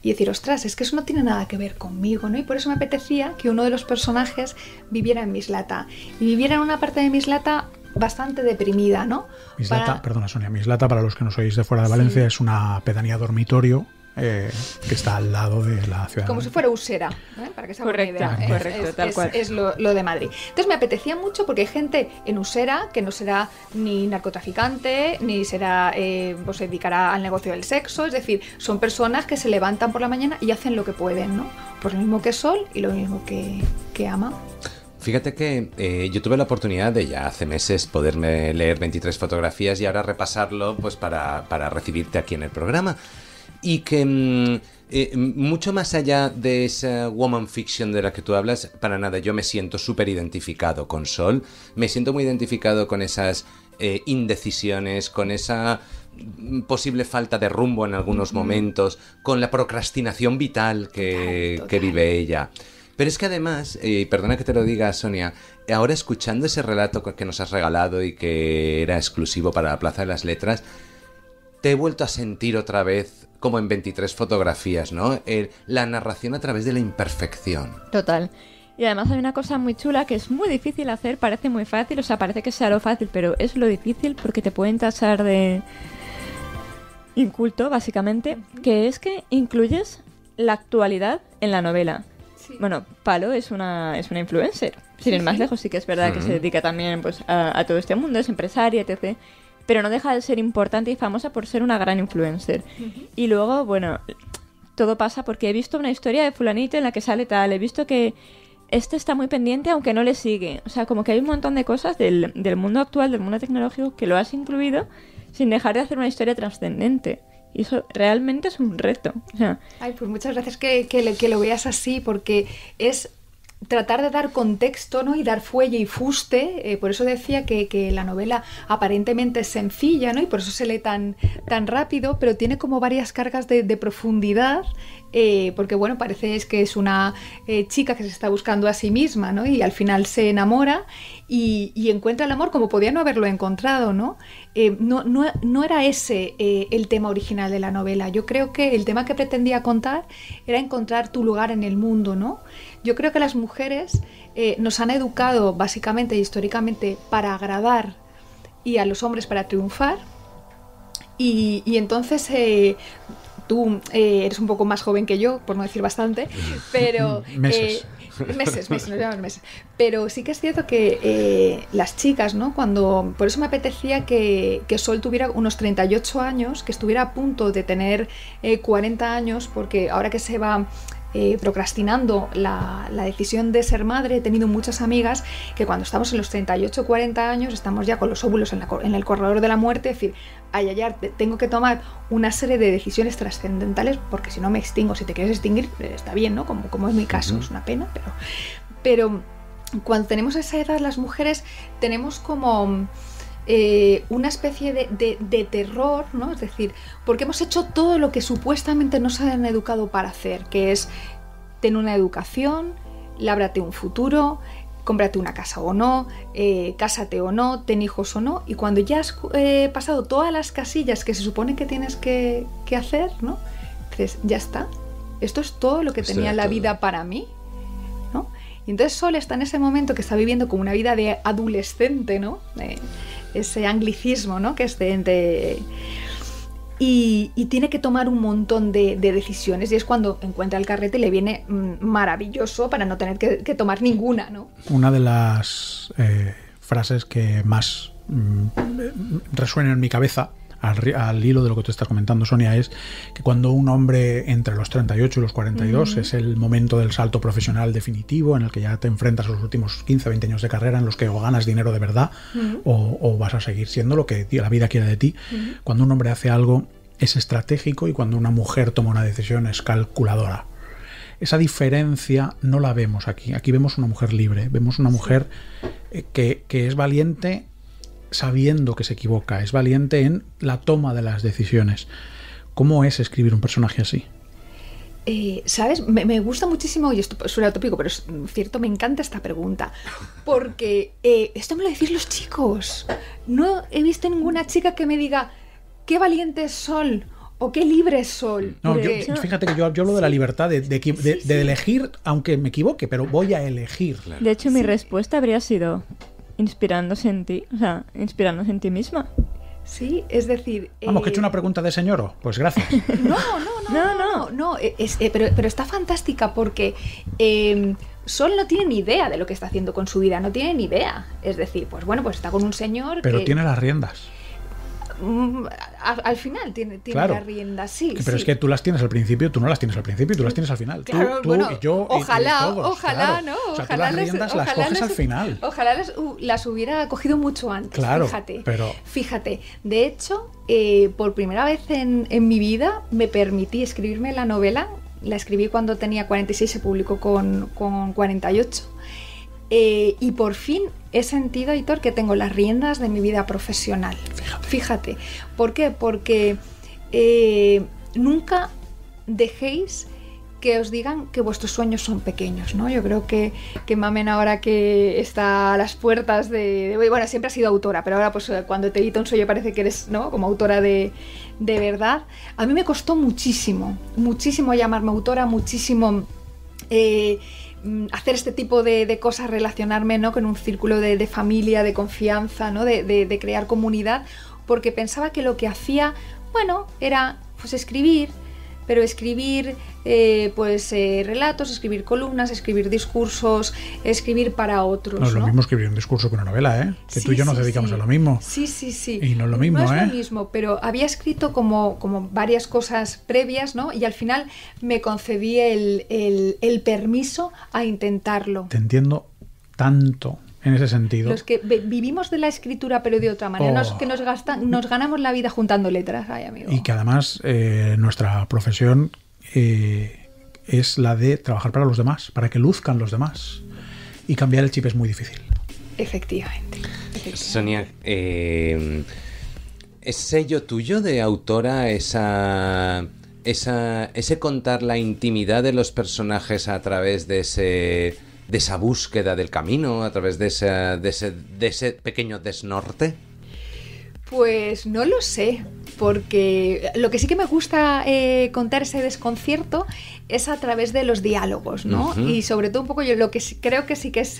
Y decir, ostras, es que eso no tiene nada que ver conmigo, ¿no? Y por eso me apetecía que uno de los personajes viviera en Mislata. Y viviera en una parte de Mislata bastante deprimida, ¿no? Mislata, perdona Sonia, Mislata, para los que no sois de fuera de Valencia, es una pedanía dormitorio eh, que está al lado de la ciudad. Como si fuera Usera, ¿eh? para que se Correcto, es, tal cual. Es, lo, de Madrid. Entonces me apetecía mucho porque hay gente en Usera que no será ni narcotraficante, ni será eh, pues, se dedicará al negocio del sexo, es decir, son personas que se levantan por la mañana y hacen lo que pueden, ¿no? Por lo mismo que Sol y lo mismo que, que Ama. Fíjate que yo tuve la oportunidad de ya hace meses poderme leer 23 fotografías y ahora repasarlo pues para, para recibirte aquí en el programa y que mm, eh, mucho más allá de esa woman fiction de la que tú hablas, para nada, yo me siento súper identificado con Sol, me siento muy identificado con esas eh, indecisiones, con esa mm, posible falta de rumbo en algunos momentos, con la procrastinación vital que, vive ella. Pero es que además, eh, y perdona que te lo diga Sonia, ahora escuchando ese relato que nos has regalado y que era exclusivo para la Plaza de las Letras, te he vuelto a sentir otra vez como en 23 fotografías, ¿no? la narración a través de la imperfección. Total. Y además hay una cosa muy chula que es muy difícil hacer, parece muy fácil, o sea, parece que sea lo fácil, pero es lo difícil porque te pueden tachar de inculto, básicamente, que es que incluyes la actualidad en la novela. Bueno, Palo es una, es una influencer. Sin ir más lejos, sí que es verdad que se dedica también pues, a todo este mundo, es empresaria, etc pero no deja de ser importante y famosa por ser una gran influencer. Y luego, bueno, todo pasa porque he visto una historia de fulanito en la que sale tal, he visto que este está muy pendiente aunque no le sigue. O sea, como que hay un montón de cosas del, mundo actual, del mundo tecnológico, que lo has incluido sin dejar de hacer una historia trascendente. Y eso realmente es un reto. Ay, pues muchas gracias que, que, lo veas así, porque es tratar de dar contexto ¿no? y dar fuelle y fuste. Eh, por eso decía que, la novela aparentemente es sencilla ¿no? y por eso se lee tan, tan rápido, pero tiene como varias cargas de, profundidad. Eh, porque bueno, parece es que es una eh, chica que se está buscando a sí misma, ¿no? Y al final se enamora y, encuentra el amor como podía no haberlo encontrado, ¿no? No, no, no, era ese el tema original de la novela. Yo creo que el tema que pretendía contar era encontrar tu lugar en el mundo, ¿no? Yo creo que las mujeres eh, nos han educado básicamente históricamente para agradar y a los hombres para triunfar. Y, entonces eh, tú eh, eres un poco más joven que yo, por no decir bastante, *laughs* pero... meses. meses, nos meses. Pero sí que es cierto que las chicas, ¿no? Cuando... Por eso me apetecía que, que, Sol tuviera unos 38 años, que estuviera a punto de tener 40 años, porque ahora que se va eh, procrastinando la, decisión de ser madre, he tenido muchas amigas que cuando estamos en los 38 40 años estamos ya con los óvulos en, el corredor de la muerte, es decir, ay, ay, tengo que tomar una serie de decisiones trascendentales porque si no me extingo, si te quieres extinguir eh, está bien, ¿no? Como, es mi caso, es una pena, pero cuando tenemos esa edad las mujeres tenemos como eh, una especie de, terror, ¿no? Es decir, porque hemos hecho todo lo que supuestamente nos han educado para hacer, que es tener una educación, lábrate un futuro, cómprate una casa o no, eh, cásate o no, ten hijos o no, y cuando ya has eh, pasado todas las casillas que se supone que tienes que, hacer, ¿no? Entonces, ya está. Esto es todo lo que tenía la vida para mí. ¿no? Y entonces Sol está en ese momento que está viviendo como una vida de adolescente, ¿no? ese anglicismo, ¿no? Que es de, y, tiene que tomar un montón de, decisiones y es cuando encuentra el carrete y le viene mm, maravilloso para no tener que, tomar ninguna, ¿no? Una de las eh, frases que más mm, resuenan resuena en mi cabeza al, hilo de lo que te estás comentando, Sonia, es que cuando un hombre entre los 38 y los 42 es el momento del salto profesional definitivo en el que ya te enfrentas a los últimos 15, 20 años de carrera en los que o ganas dinero de verdad o, vas a seguir siendo lo que la vida quiera de ti. Cuando un hombre hace algo es estratégico y cuando una mujer toma una decisión es calculadora. Esa diferencia no la vemos aquí. Aquí vemos una mujer libre, vemos una mujer eh, que es valiente sabiendo que se equivoca, es valiente en la toma de las decisiones. ¿Cómo es escribir un personaje así? Eh, ¿Sabes? Me, gusta muchísimo, y esto suena tópico, pero es cierto, me encanta esta pregunta. Porque eh, esto me lo decís los chicos. No he visto ninguna chica que me diga, qué valiente es Sol, o qué libre sol. No, fíjate que yo, hablo de la libertad de, elegir, aunque me equivoque, pero voy a elegir. De hecho, mi respuesta habría sido, inspirándose en ti, o sea, inspirándose en ti misma. Sí, es decir... Vamos, que he hecho una eh, pregunta de señor, oh, pues gracias. *laughs* *laughs* No, no, no, no, no, eh, eh, pero, está fantástica porque... Em, Sol no tiene ni idea de lo que está haciendo con su vida, no tiene ni idea. Es decir, pues bueno, pues está con un señor. Pero tiene las riendas. Mm, al, final tiene, tiene la rienda, sí. Pero es que tú las tienes al principio, tú no las tienes al principio, tú las tienes al final. tú, yo. Ojalá, ojalá, ¿no? ojalá las las coges al final. Ojalá las, las, hubiera cogido mucho antes. Fíjate. Pero... Fíjate. De hecho, eh, por primera vez en, en mi vida me permití escribirme la novela. La escribí cuando tenía 46, se publicó con, con 48. Eh, y por fin he sentido, Hitor, que tengo las riendas de mi vida profesional. Fíjate. ¿Por qué? Porque eh, nunca dejéis que os digan que vuestros sueños son pequeños, ¿no? Yo creo que, Mamen ahora que está a las puertas de, Bueno, siempre ha sido autora, pero ahora pues cuando te edito un sueño parece que eres, ¿no? Como autora de, verdad. A mí me costó muchísimo, muchísimo llamarme autora, muchísimo... Eh, Mm, hacer este tipo de, cosas, relacionarme ¿no? con un círculo de, familia, de confianza, ¿no? de, de crear comunidad, porque pensaba que lo que hacía, bueno, era pues escribir, pero escribir eh, pues eh, relatos, escribir columnas, escribir discursos, escribir para otros. No es lo mismo escribir un discurso que una novela, ¿eh? Que tú y yo nos dedicamos a lo mismo. Sí, sí, sí. Y no es lo mismo, no es lo ¿eh? mismo, pero había escrito como, como varias cosas previas, ¿no? Y al final me concedí el, el, el permiso a intentarlo. Te entiendo tanto en ese sentido. Los que vivimos de la escritura, pero de otra manera, nos, oh. que nos, gastan, nos ganamos la vida juntando letras, ay amigo. Y que además eh, nuestra profesión eh, es la de trabajar para los demás, para que luzcan los demás. Y cambiar el chip es muy difícil. Efectivamente. Sonia, eh, ¿es sello tuyo de autora esa esa, ese contar la intimidad de los personajes a través de ese de esa búsqueda del camino, a través de ese, de ese, pequeño desnorte? Pues no lo sé, porque lo que sí que me gusta eh, contar ese desconcierto es a través de los diálogos, ¿no? Y sobre todo un poco yo lo que creo que sí que es...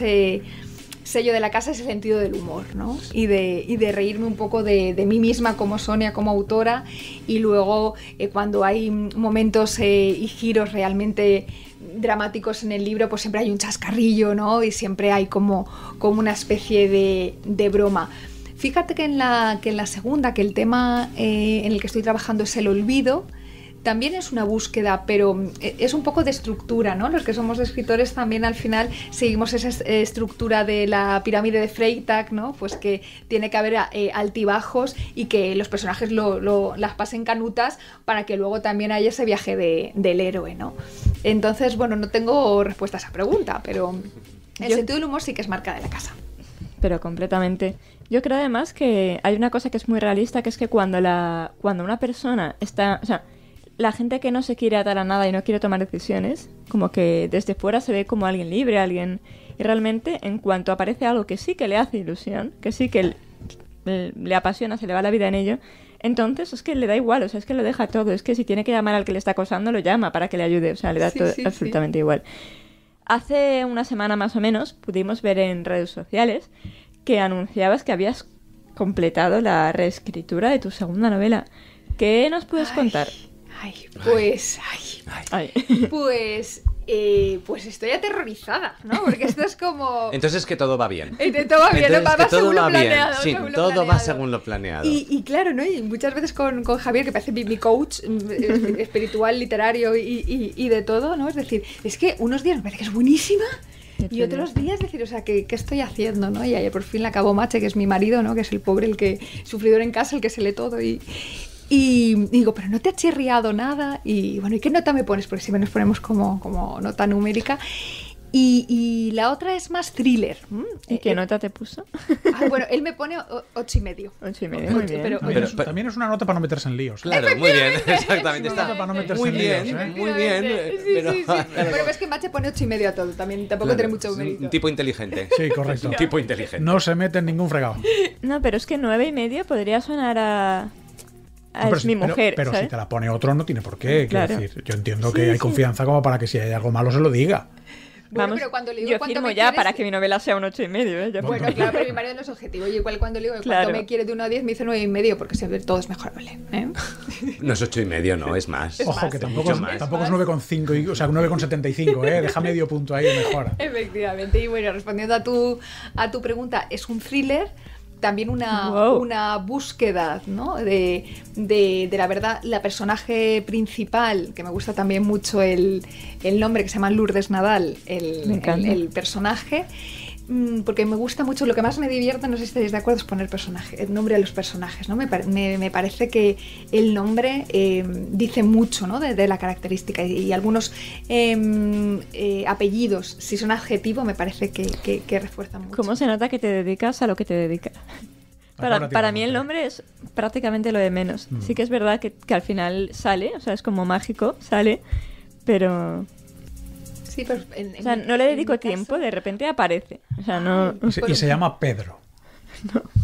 sello de la casa es el sentido del humor, ¿no? Y de, de reírme un poco de, mí misma como Sonia, como autora, y luego eh, cuando hay momentos eh, y giros realmente dramáticos en el libro, pues siempre hay un chascarrillo, ¿no? Y siempre hay como, como una especie de, de broma. Fíjate que en, la, que en la segunda, que el tema eh, en el que estoy trabajando es el olvido, también es una búsqueda, pero mm, e, es un poco de estructura, ¿no? Los que somos escritores también al final seguimos esa eh, estructura de la pirámide de Freytag, ¿no? Pues que tiene que haber eh, altibajos y que los personajes las pasen canutas para que luego también haya ese viaje del héroe, ¿no? Entonces, bueno, no tengo respuesta a esa pregunta, pero el sentido del humor sí que es marca de la casa. Pero completamente. Yo creo además que hay una cosa que es muy realista, que es que cuando la cuando una persona está, la gente que no se quiere atar a nada y no quiere tomar decisiones, como que desde fuera se ve como alguien libre, alguien... Y realmente en cuanto aparece algo que sí que le hace ilusión, que sí que le, apasiona, se le va la vida en ello, entonces es que le da igual, o sea, es que lo deja todo, es que si tiene que llamar al que le está acosando, lo llama para que le ayude, o sea, le da todo absolutamente igual. Hace una semana más o menos pudimos ver en redes sociales que anunciabas que habías completado la reescritura de tu segunda novela. ¿Qué nos puedes contar? Ay, pues, pues, eh, pues estoy aterrorizada, ¿no? Porque esto es como. *laughs* Entonces que todo va bien. Eh, todo va bien, va, según lo planeado. Sí, todo va según lo planeado. Y, claro, ¿no? Y muchas veces con, Javier, que parece mi, coach mm, espiritual, literario y, de todo, ¿no? Es decir, es que unos días me parece que es buenísima. Y otros días decir, o sea, ¿qué, ¿qué, estoy haciendo? ¿no? Y ahí por fin la acabó Mache, que es mi marido, ¿no? que es el pobre, el que sufridor en casa, el que se lee todo. Y, y digo, pero no te ha chirriado nada. Y bueno, ¿y qué nota me pones? Porque siempre nos ponemos como, como nota numérica. Y, la otra es más thriller. ¿Y qué eh, nota te puso? Eh, ah, bueno, él me pone ocho y medio. Ocho y medio, muy bien. Pero, también es una nota para no meterse en líos. Claro, muy bien, *laughs* exactamente. Es una nota para no meterse en bien, líos. ¿eh? Muy bien. Sí, sí, *laughs* pero es que Mache pone ocho y medio a todo. También tampoco tiene mucho mérito. Un tipo inteligente. *laughs* Sí, correcto. Un tipo inteligente. No se mete en ningún fregado. No, pero es que nueve y medio podría sonar a... Ah, pero si te la pone otro, no tiene por qué. decir, yo entiendo que hay confianza como para que si hay algo malo se lo diga. pero cuando le digo yo firmo ya para eh. que mi novela sea un 8 y medio. ¿eh? Bueno, claro, pero mi marido no es objetivo. Yo igual cuando le digo cuánto me quiere de 1 a 10, me dice 9 y medio, porque siempre todo es mejorable. ¿eh? *laughs* No es 8 y medio, no, es más. Ojo, que tampoco, es, más. tampoco es 9,5, o sea, 9,75, ¿eh? deja medio punto ahí de *laughs* Efectivamente, y bueno, respondiendo a tu, a tu pregunta, es un thriller también una, búsqueda ¿no? de, de, la verdad. La personaje principal, que me gusta también mucho el, nombre, que se llama Lourdes Nadal, el personaje, Mm, porque me gusta mucho, lo que más me divierte, no sé si estáis de acuerdo, es poner personaje, el nombre a los personajes, ¿no? Me, parece que el nombre eh, dice mucho, ¿no? De, la característica y, algunos em, eh, apellidos, si son adjetivo, me parece que, que, refuerzan mucho. ¿Cómo se nota que te dedicas a lo que te dedicas? *laughs* *laughs* Para, mí el nombre es prácticamente lo de menos. Mm. Sí que es verdad que, que al final sale, o sea, es como mágico, sale, pero no le dedico tiempo, de repente aparece. Y se, llama Pedro. *laughs*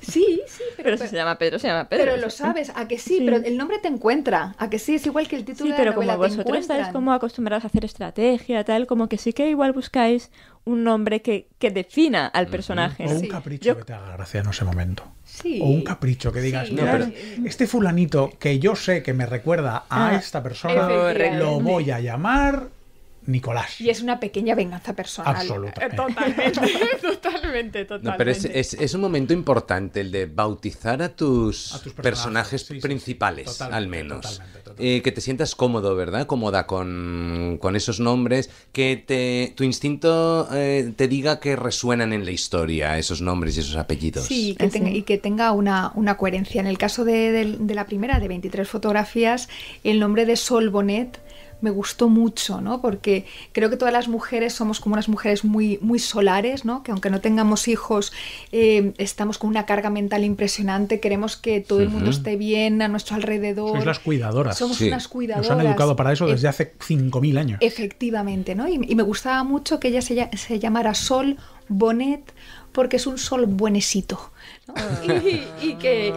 Sí, sí, pero, se llama Pedro, se llama Pedro. Pero lo sabes, a que sí, pero el nombre te encuentra, a que sí, es igual que el título pero de como vosotros estáis como acostumbrados a hacer estrategia, tal, como que sí que igual buscáis un nombre que, defina al personaje. O un capricho que te haga gracia en ese momento. Sí. O un capricho que digas, este, este fulanito que yo sé que me recuerda a ah, esta persona, lo voy a llamar Nicolás. Y es una pequeña venganza personal. Absolutamente. Eh, totalmente, eh. *laughs* totalmente, totalmente. pero es, un momento importante el de bautizar a tus, personajes, principales, al menos. Eh, que te sientas cómodo, ¿verdad? Cómoda con, esos nombres. Que te, tu instinto te diga que resuenan en la historia esos nombres y esos apellidos. Sí, y que ah, tenga una, coherencia. En el caso de, la primera, de 23 fotografías, el nombre de Sol Bonet me gustó mucho, ¿no? Porque creo que todas las mujeres somos como unas mujeres muy, muy solares, ¿no? Que aunque no tengamos hijos, eh, estamos con una carga mental impresionante, queremos que todo el mundo esté bien a nuestro alrededor. Somos las cuidadoras. Somos unas cuidadoras. Nos han educado para eso desde eh, hace 5.000 años. Efectivamente, ¿no? Y, me gustaba mucho que ella se, se llamara Sol Bonet porque es un sol buenecito. Ah. y, que,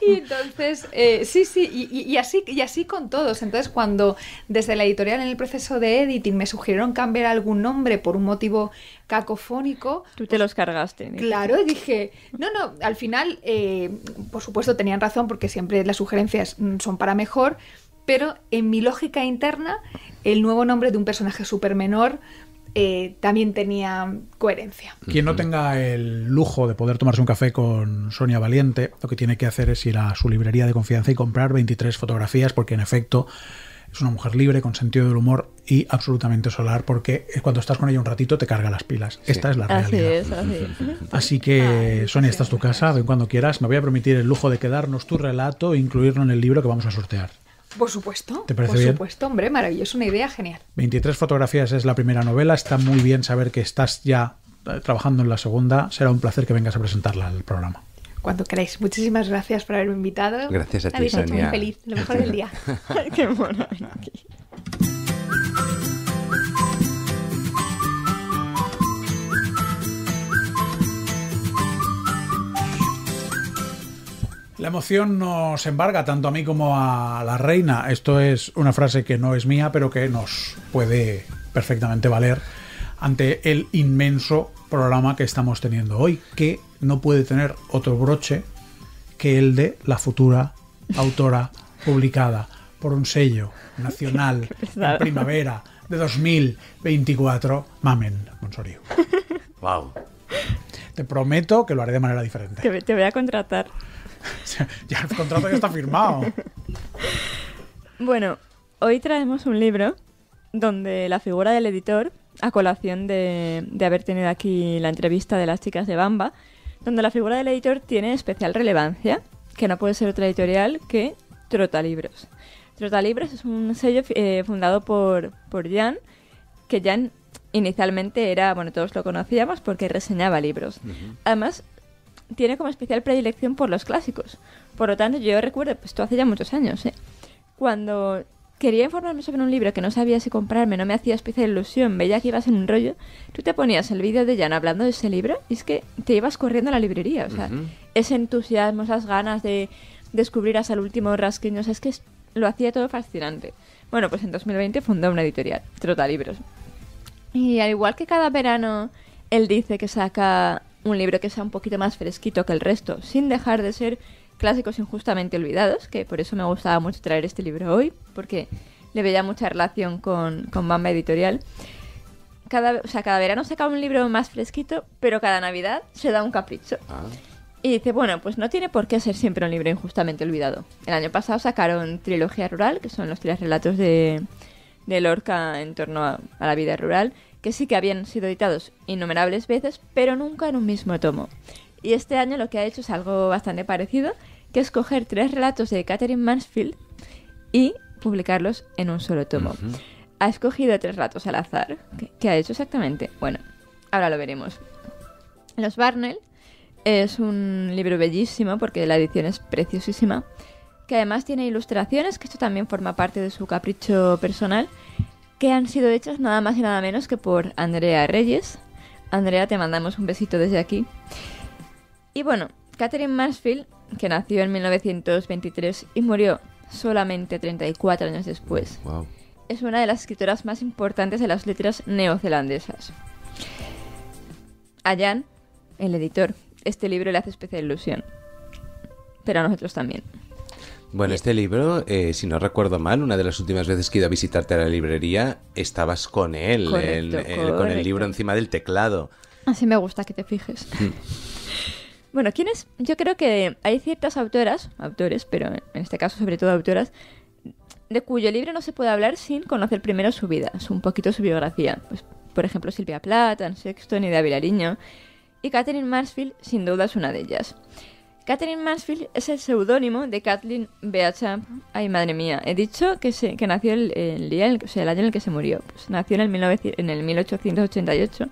y entonces, eh, sí, sí, y, así, y así con todos. Entonces, cuando desde la editorial en el proceso de editing me sugirieron cambiar algún nombre por un motivo cacofónico. Tú te los cargaste. Claro, dije, no, no, al final, eh, por supuesto, tenían razón porque siempre las sugerencias mm, son para mejor, pero en mi lógica interna, el nuevo nombre de un personaje súper menor eh, también tenía coherencia. Quien no tenga el lujo de poder tomarse un café con Sonia Valiente, lo que tiene que hacer es ir a su librería de confianza y comprar 23 fotografías, porque en efecto es una mujer libre, con sentido del humor y absolutamente solar, porque eh, cuando estás con ella un ratito te carga las pilas. Esta es la así realidad. *laughs* así. que, Sonia, estás tu casa, ven cuando quieras. Me voy a permitir el lujo de quedarnos tu relato e incluirlo en el libro que vamos a sortear. Por supuesto. ¿Te parece por supuesto, hombre, maravilloso, una idea genial. 23 fotografías es la primera novela, está muy bien saber que estás ya eh, trabajando en la segunda. Será un placer que vengas a presentarla al programa. Cuando queráis. Muchísimas gracias por haberme invitado. Gracias a ti, Habéis hecho muy feliz, lo mejor del día. *laughs* *laughs* Qué bueno La emoción nos embarga tanto a mí como a la reina. Esto es una frase que no es mía, pero que nos puede perfectamente valer ante el inmenso programa que estamos teniendo hoy, que no puede tener otro broche que el de la futura autora *laughs* publicada por un sello nacional *laughs* en primavera de 2024, Mamen Monsorio. Wow. *laughs* Te prometo que lo haré de manera diferente. te voy a contratar. *laughs* ya el contrato ya está firmado. Bueno, hoy traemos un libro donde la figura del editor, a colación de, haber tenido aquí la entrevista de las chicas de Bamba, donde la figura del editor tiene especial relevancia, que no puede ser otra editorial que Trotalibros. Trotalibros es un sello eh, fundado por, por Jan, que Jan inicialmente era, bueno, todos lo conocíamos porque reseñaba libros. Además, tiene como especial predilección por los clásicos. Por lo tanto, yo recuerdo, pues esto hace ya muchos años, ¿eh? cuando quería informarme sobre un libro que no sabía si comprarme, no me hacía especial ilusión, veía que ibas en un rollo, tú te ponías el vídeo de Jan hablando de ese libro y es que te ibas corriendo a la librería. O sea, ese entusiasmo, esas ganas de descubrir hasta el último rasqueño, o sea, es que lo hacía todo fascinante. Bueno, pues en 2020 fundó una editorial, Trota Libros. Y al igual que cada verano él dice que saca un libro que sea un poquito más fresquito que el resto, sin dejar de ser clásicos injustamente olvidados, que por eso me gustaba mucho traer este libro hoy, porque le veía mucha relación con, con Editorial. Cada, o sea, cada verano saca un libro más fresquito, pero cada Navidad se da un capricho. Ah. Y dice, bueno, pues no tiene por qué ser siempre un libro injustamente olvidado. El año pasado sacaron Trilogía Rural, que son los tres relatos de, Lorca en torno a la vida rural, que sí que habían sido editados innumerables veces, pero nunca en un mismo tomo. Y este año lo que ha hecho es algo bastante parecido, que es coger tres relatos de Catherine Mansfield y publicarlos en un solo tomo. Ha escogido tres relatos al azar. ¿Qué, ¿Qué, ha hecho exactamente? Bueno, ahora lo veremos. Los Barnell es un libro bellísimo porque la edición es preciosísima, que además tiene ilustraciones, que esto también forma parte de su capricho personal, que han sido hechas nada más y nada menos que por Andrea Reyes. Andrea, te mandamos un besito desde aquí. Y bueno, Catherine Mansfield, que nació en 1923 y murió solamente 34 años después, es una de las escritoras más importantes de las letras neozelandesas. A Jan, el editor, este libro le hace especial ilusión. Pero a nosotros también. Bueno, este libro, eh, si no recuerdo mal, una de las últimas veces que he ido a visitarte a la librería, estabas con él, con el libro encima del teclado. Así me gusta que te fijes. Mm. *laughs* bueno, ¿quiénes? Yo creo que hay ciertas autoras, autores, pero en este caso sobre todo autoras, de cuyo libro no se puede hablar sin conocer primero su vida, un poquito su biografía. Pues, por ejemplo, Silvia Plath, Sexton y David Ariño. Y Catherine Marsfield, sin duda, es una de ellas. Catherine Mansfield es el seudónimo de Kathleen Beauchamp. Ay, madre mía, he dicho que, que nació el, el año en el que se murió. Pues nació en el, 1888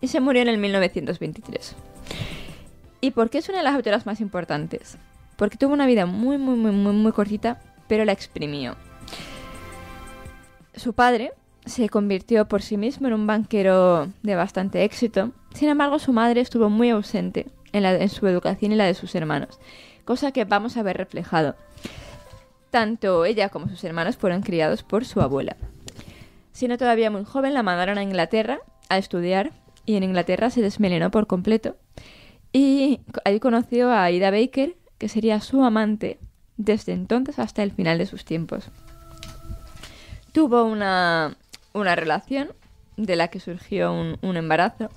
y se murió en el 1923. ¿Y por qué es una de las autoras más importantes? Porque tuvo una vida muy, muy, muy, muy, muy cortita, pero la exprimió. Su padre se convirtió por sí mismo en un banquero de bastante éxito. Sin embargo, su madre estuvo muy ausente en, su educación y la de sus hermanos, cosa que vamos a ver reflejado. Tanto ella como sus hermanos fueron criados por su abuela. Siendo todavía muy joven, la mandaron a Inglaterra a estudiar y en Inglaterra se desmelenó por completo. Y ahí conoció a Ida Baker, que sería su amante desde entonces hasta el final de sus tiempos. Tuvo una, una relación de la que surgió un embarazo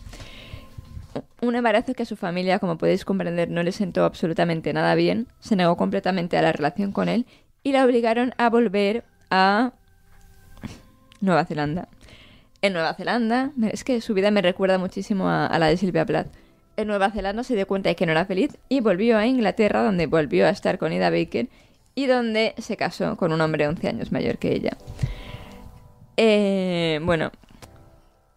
un embarazo que a su familia, como podéis comprender, no le sentó absolutamente nada bien, se negó completamente a la relación con él y la obligaron a volver a Nueva Zelanda. En Nueva Zelanda, es que su vida me recuerda muchísimo a, la de Silvia Plath. En Nueva Zelanda se dio cuenta de que no era feliz y volvió a Inglaterra, donde volvió a estar con Ida Baker y donde se casó con un hombre 11 años mayor que ella. Eh, bueno,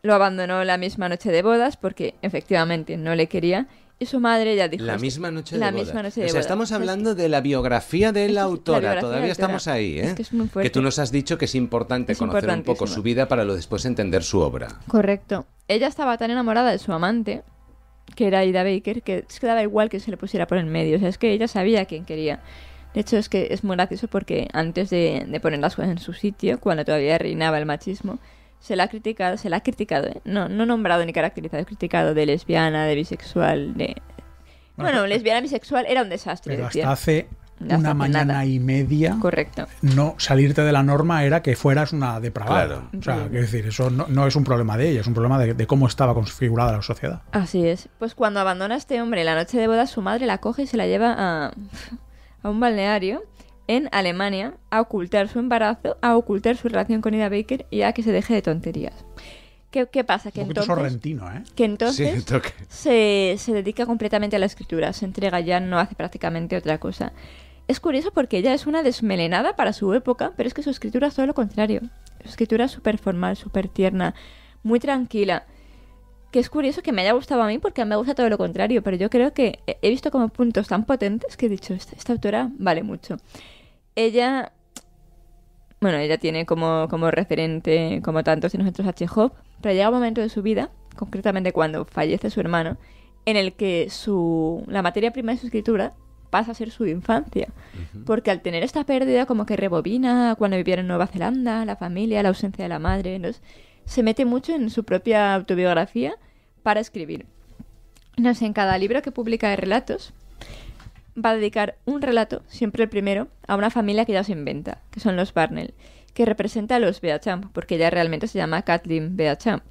lo abandonó la misma noche de bodas porque efectivamente no le quería y su madre ya dijo... La misma noche de bodas. estamos hablando de la biografía de la autora, todavía estamos ahí, ¿eh? que, tú nos has dicho que es importante conocer un poco su vida para lo después entender su obra. Correcto. Ella estaba tan enamorada de su amante, que era Ida Baker, que es que daba igual que se le pusiera por en medio, o sea, es que ella sabía quién quería. De hecho, es que es muy gracioso porque antes de poner las cosas en su sitio, cuando todavía reinaba el machismo, se la ha criticado, se la ha criticado, ¿eh? no, no nombrado ni caracterizado, criticado de lesbiana, de bisexual, de... Bueno, eh, lesbiana bisexual era un desastre. hasta hace una mañana y media. Correcto. No salirte de la norma era que fueras una depravada. O sea, quiero decir, eso no, es un problema de ella, es un problema de, cómo estaba configurada la sociedad. Así es. Pues cuando abandona a este hombre la noche de boda, su madre la coge y se la lleva a, *laughs* a un balneario en Alemania a ocultar su embarazo, a ocultar su relación con Ida Baker y a que se deje de tonterías. ¿Qué, pasa? Que Un entonces, sorrentino, ¿eh? Que entonces se, se dedica completamente a la escritura, se entrega ya, no hace prácticamente otra cosa. Es curioso porque ella es una desmelenada para su época, pero es que su escritura es todo lo contrario. Su escritura es súper formal, súper tierna, muy tranquila. Que es curioso que me haya gustado a mí porque a mí me gusta todo lo contrario, pero yo creo que he visto como puntos tan potentes que he dicho, esta autora vale mucho. Ella, bueno, ella tiene como, referente, como tantos de nosotros, a Chekhov, pero llega un momento de su vida, concretamente cuando fallece su hermano, en el que su, la materia prima de su escritura pasa a ser su infancia. Porque al tener esta pérdida, como que rebobina cuando vivieron en Nueva Zelanda, la familia, la ausencia de la madre, se mete mucho en su propia autobiografía para escribir. No sé, en cada libro que publica de relatos, va a dedicar un relato, siempre el primero, a una familia que ya se inventa, que son los Barnell, que representa a los Beachamp, porque ella realmente se llama Kathleen Beachamp.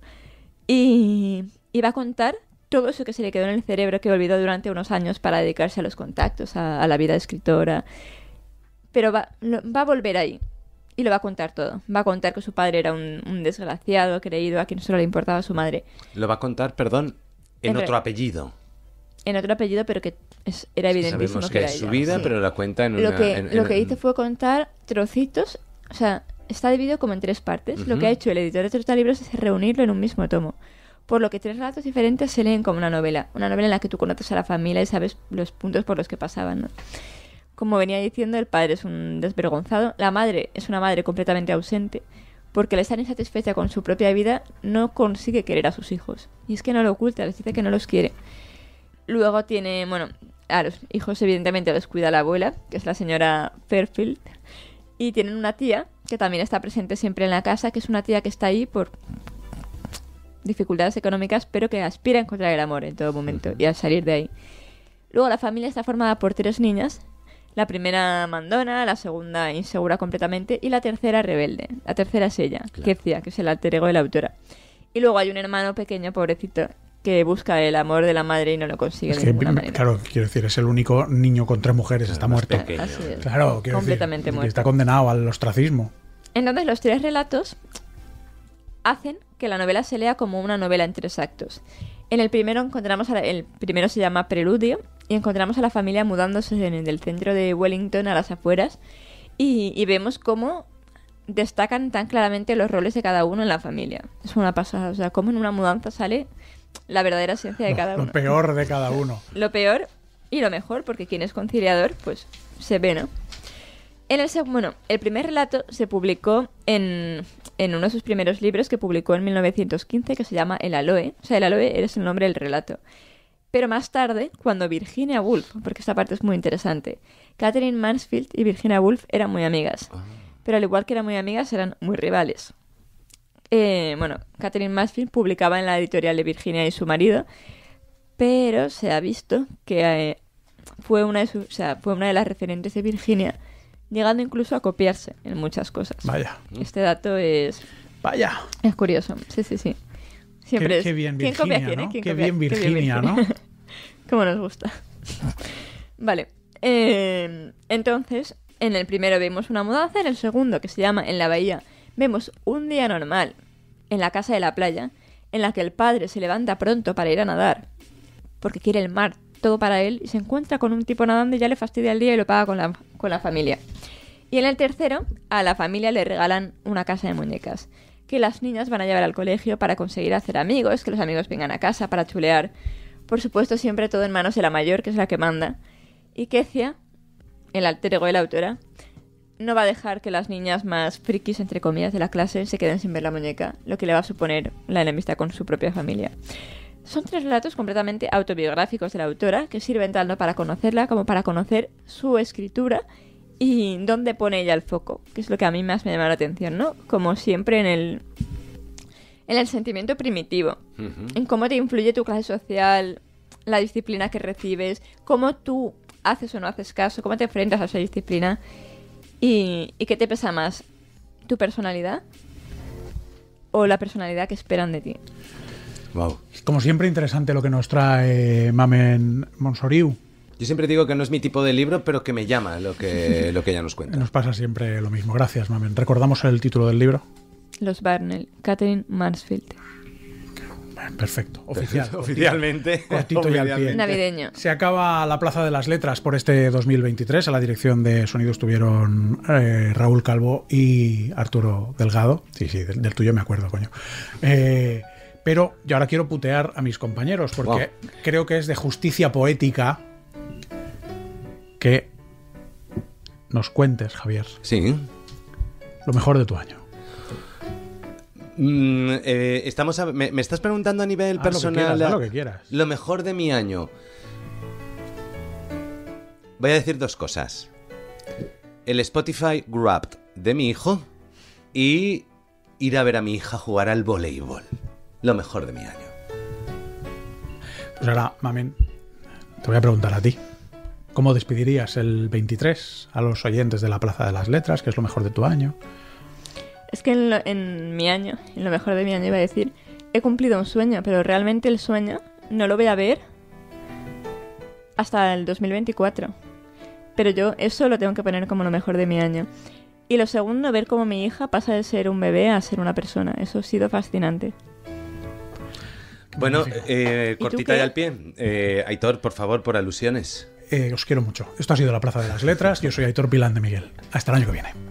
Y, va a contar todo eso que se le quedó en el cerebro que olvidó durante unos años para dedicarse a los contactos, a, la vida de escritora. Pero va, a volver ahí y lo va a contar todo. Va a contar que su padre era un, desgraciado, creído, a quien solo le importaba su madre. Lo va a contar, perdón, en otro apellido en otro apellido, pero que era evidente que, es su vida, pero la cuenta en lo Que, lo que fue contar trocitos, o sea, está dividido como en tres partes. Lo que ha hecho el editor de tres Libros es reunirlo en un mismo tomo. Por lo que tres relatos diferentes se leen como una novela. Una novela en la que tú conoces a la familia y sabes los puntos por los que pasaban, Como venía diciendo, el padre es un desvergonzado. La madre es una madre completamente ausente porque al estar insatisfecha con su propia vida no consigue querer a sus hijos. Y es que no lo oculta, les dice que no los quiere. Luego tiene, bueno, a los hijos evidentemente los cuida la abuela, que es la señora Fairfield. Y tienen una tía que también está presente siempre en la casa, que es una tía que está ahí por dificultades económicas, pero que aspira a encontrar el amor en todo momento y a salir de ahí. Luego la familia está formada por tres niñas. La primera mandona, la segunda insegura completamente y la tercera rebelde. La tercera es ella, que Kezia, que es el alter ego de la autora. Y luego hay un hermano pequeño, pobrecito, que busca el amor de la madre y no lo consigue. claro, quiero decir, es el único niño con tres mujeres, está muerto. Así Claro, completamente muerto. Está condenado al ostracismo. Entonces, los tres relatos hacen que la novela se lea como una novela en tres actos. En el primero encontramos a el primero se llama Preludio y encontramos a la familia mudándose del centro de Wellington a las afueras y, y vemos cómo destacan tan claramente los roles de cada uno en la familia. Es una pasada, o sea, cómo en una mudanza sale la verdadera ciencia de cada uno. Lo peor de cada uno. lo peor y lo mejor, porque quien es conciliador, pues se ve, ¿no? En el bueno, el primer relato se publicó en, en, uno de sus primeros libros que publicó en 1915, que se llama El Aloe. O sea, El Aloe era el nombre del relato. Pero más tarde, cuando Virginia Woolf, porque esta parte es muy interesante, Catherine Mansfield y Virginia Woolf eran muy amigas. Ah. Pero al igual que eran muy amigas, eran muy rivales. Eh, bueno, Catherine Masfield publicaba en la editorial de Virginia y su marido, pero se ha visto que eh, fue, una de fue una de las referentes de Virginia, llegando incluso a copiarse en muchas cosas. Vaya. Este dato es... Vaya. Es curioso, sí, sí, sí. Siempre es... Qué bien Virginia, eh? ¿no? qué, Bien Virginia, ¿no? *laughs* Como nos gusta. vale. entonces, en el primero vimos una mudanza, en el segundo, que se llama En la Bahía Vemos un día normal, en la casa de la playa, en la que el padre se levanta pronto para ir a nadar, porque quiere el mar, todo para él, y se encuentra con un tipo nadando y ya le fastidia el día y lo paga con la, con la familia. Y en el tercero, a la familia le regalan una casa de muñecas, que las niñas van a llevar al colegio para conseguir hacer amigos, que los amigos vengan a casa para chulear. Por supuesto, siempre todo en manos de la mayor, que es la que manda. Y Kecia, el alter ego de la autora, no va a dejar que las niñas más frikis, entre comillas, de la clase se queden sin ver la muñeca, lo que le va a suponer la enemistad con su propia familia. Son tres relatos completamente autobiográficos de la autora que sirven tanto para conocerla como para conocer su escritura y dónde pone ella el foco, que es lo que a mí más me llama la atención, ¿no? Como siempre en el, en el sentimiento primitivo, en cómo te influye tu clase social, la disciplina que recibes, cómo tú haces o no haces caso, cómo te enfrentas a esa disciplina ¿Y, qué te pesa más? ¿Tu personalidad o la personalidad que esperan de ti? Wow. Como siempre, interesante lo que nos trae Mamen Monsoriu. Yo siempre digo que no es mi tipo de libro, pero que me llama lo que, *laughs* lo que ella nos cuenta. Nos pasa siempre lo mismo. Gracias, Mamen. ¿Recordamos el título del libro? Los Barnell, Catherine Mansfield. Perfecto, *laughs* oficial. *laughs* Oficialmente. Navideño. Se acaba la Plaza de las Letras por este 2023. A la dirección de sonidos estuvieron eh, Raúl Calvo y Arturo Delgado. Sí, sí, del, tuyo me acuerdo, coño. Eh, pero yo ahora quiero putear a mis compañeros porque creo que es de justicia poética que nos cuentes, Javier. Sí. Lo mejor de tu año. Mm, eh, estamos me, estás preguntando a nivel personal. Lo, mejor de mi año. Voy a decir dos cosas. El Spotify Wrapped de mi hijo y ir a ver a mi hija jugar al voleibol. Lo mejor de mi año. Pues ahora, mamen, te voy a preguntar a ti. ¿Cómo despedirías el 23 a los oyentes de la Plaza de las Letras, que es lo mejor de tu año? Es que en, en mi año, en lo mejor de mi año iba a decir, he cumplido un sueño, pero realmente el sueño no lo voy a ver hasta el 2024. Pero yo eso lo tengo que poner como lo mejor de mi año. Y lo segundo, ver cómo mi hija pasa de ser un bebé a ser una persona. Eso ha sido fascinante. Bueno, eh, cortita y al pie. Eh, Aitor, por favor, por alusiones. Eh, os quiero mucho. Esto ha sido La Plaza de las Letras. Yo soy Aitor Pilán de Miguel. Hasta el año que viene.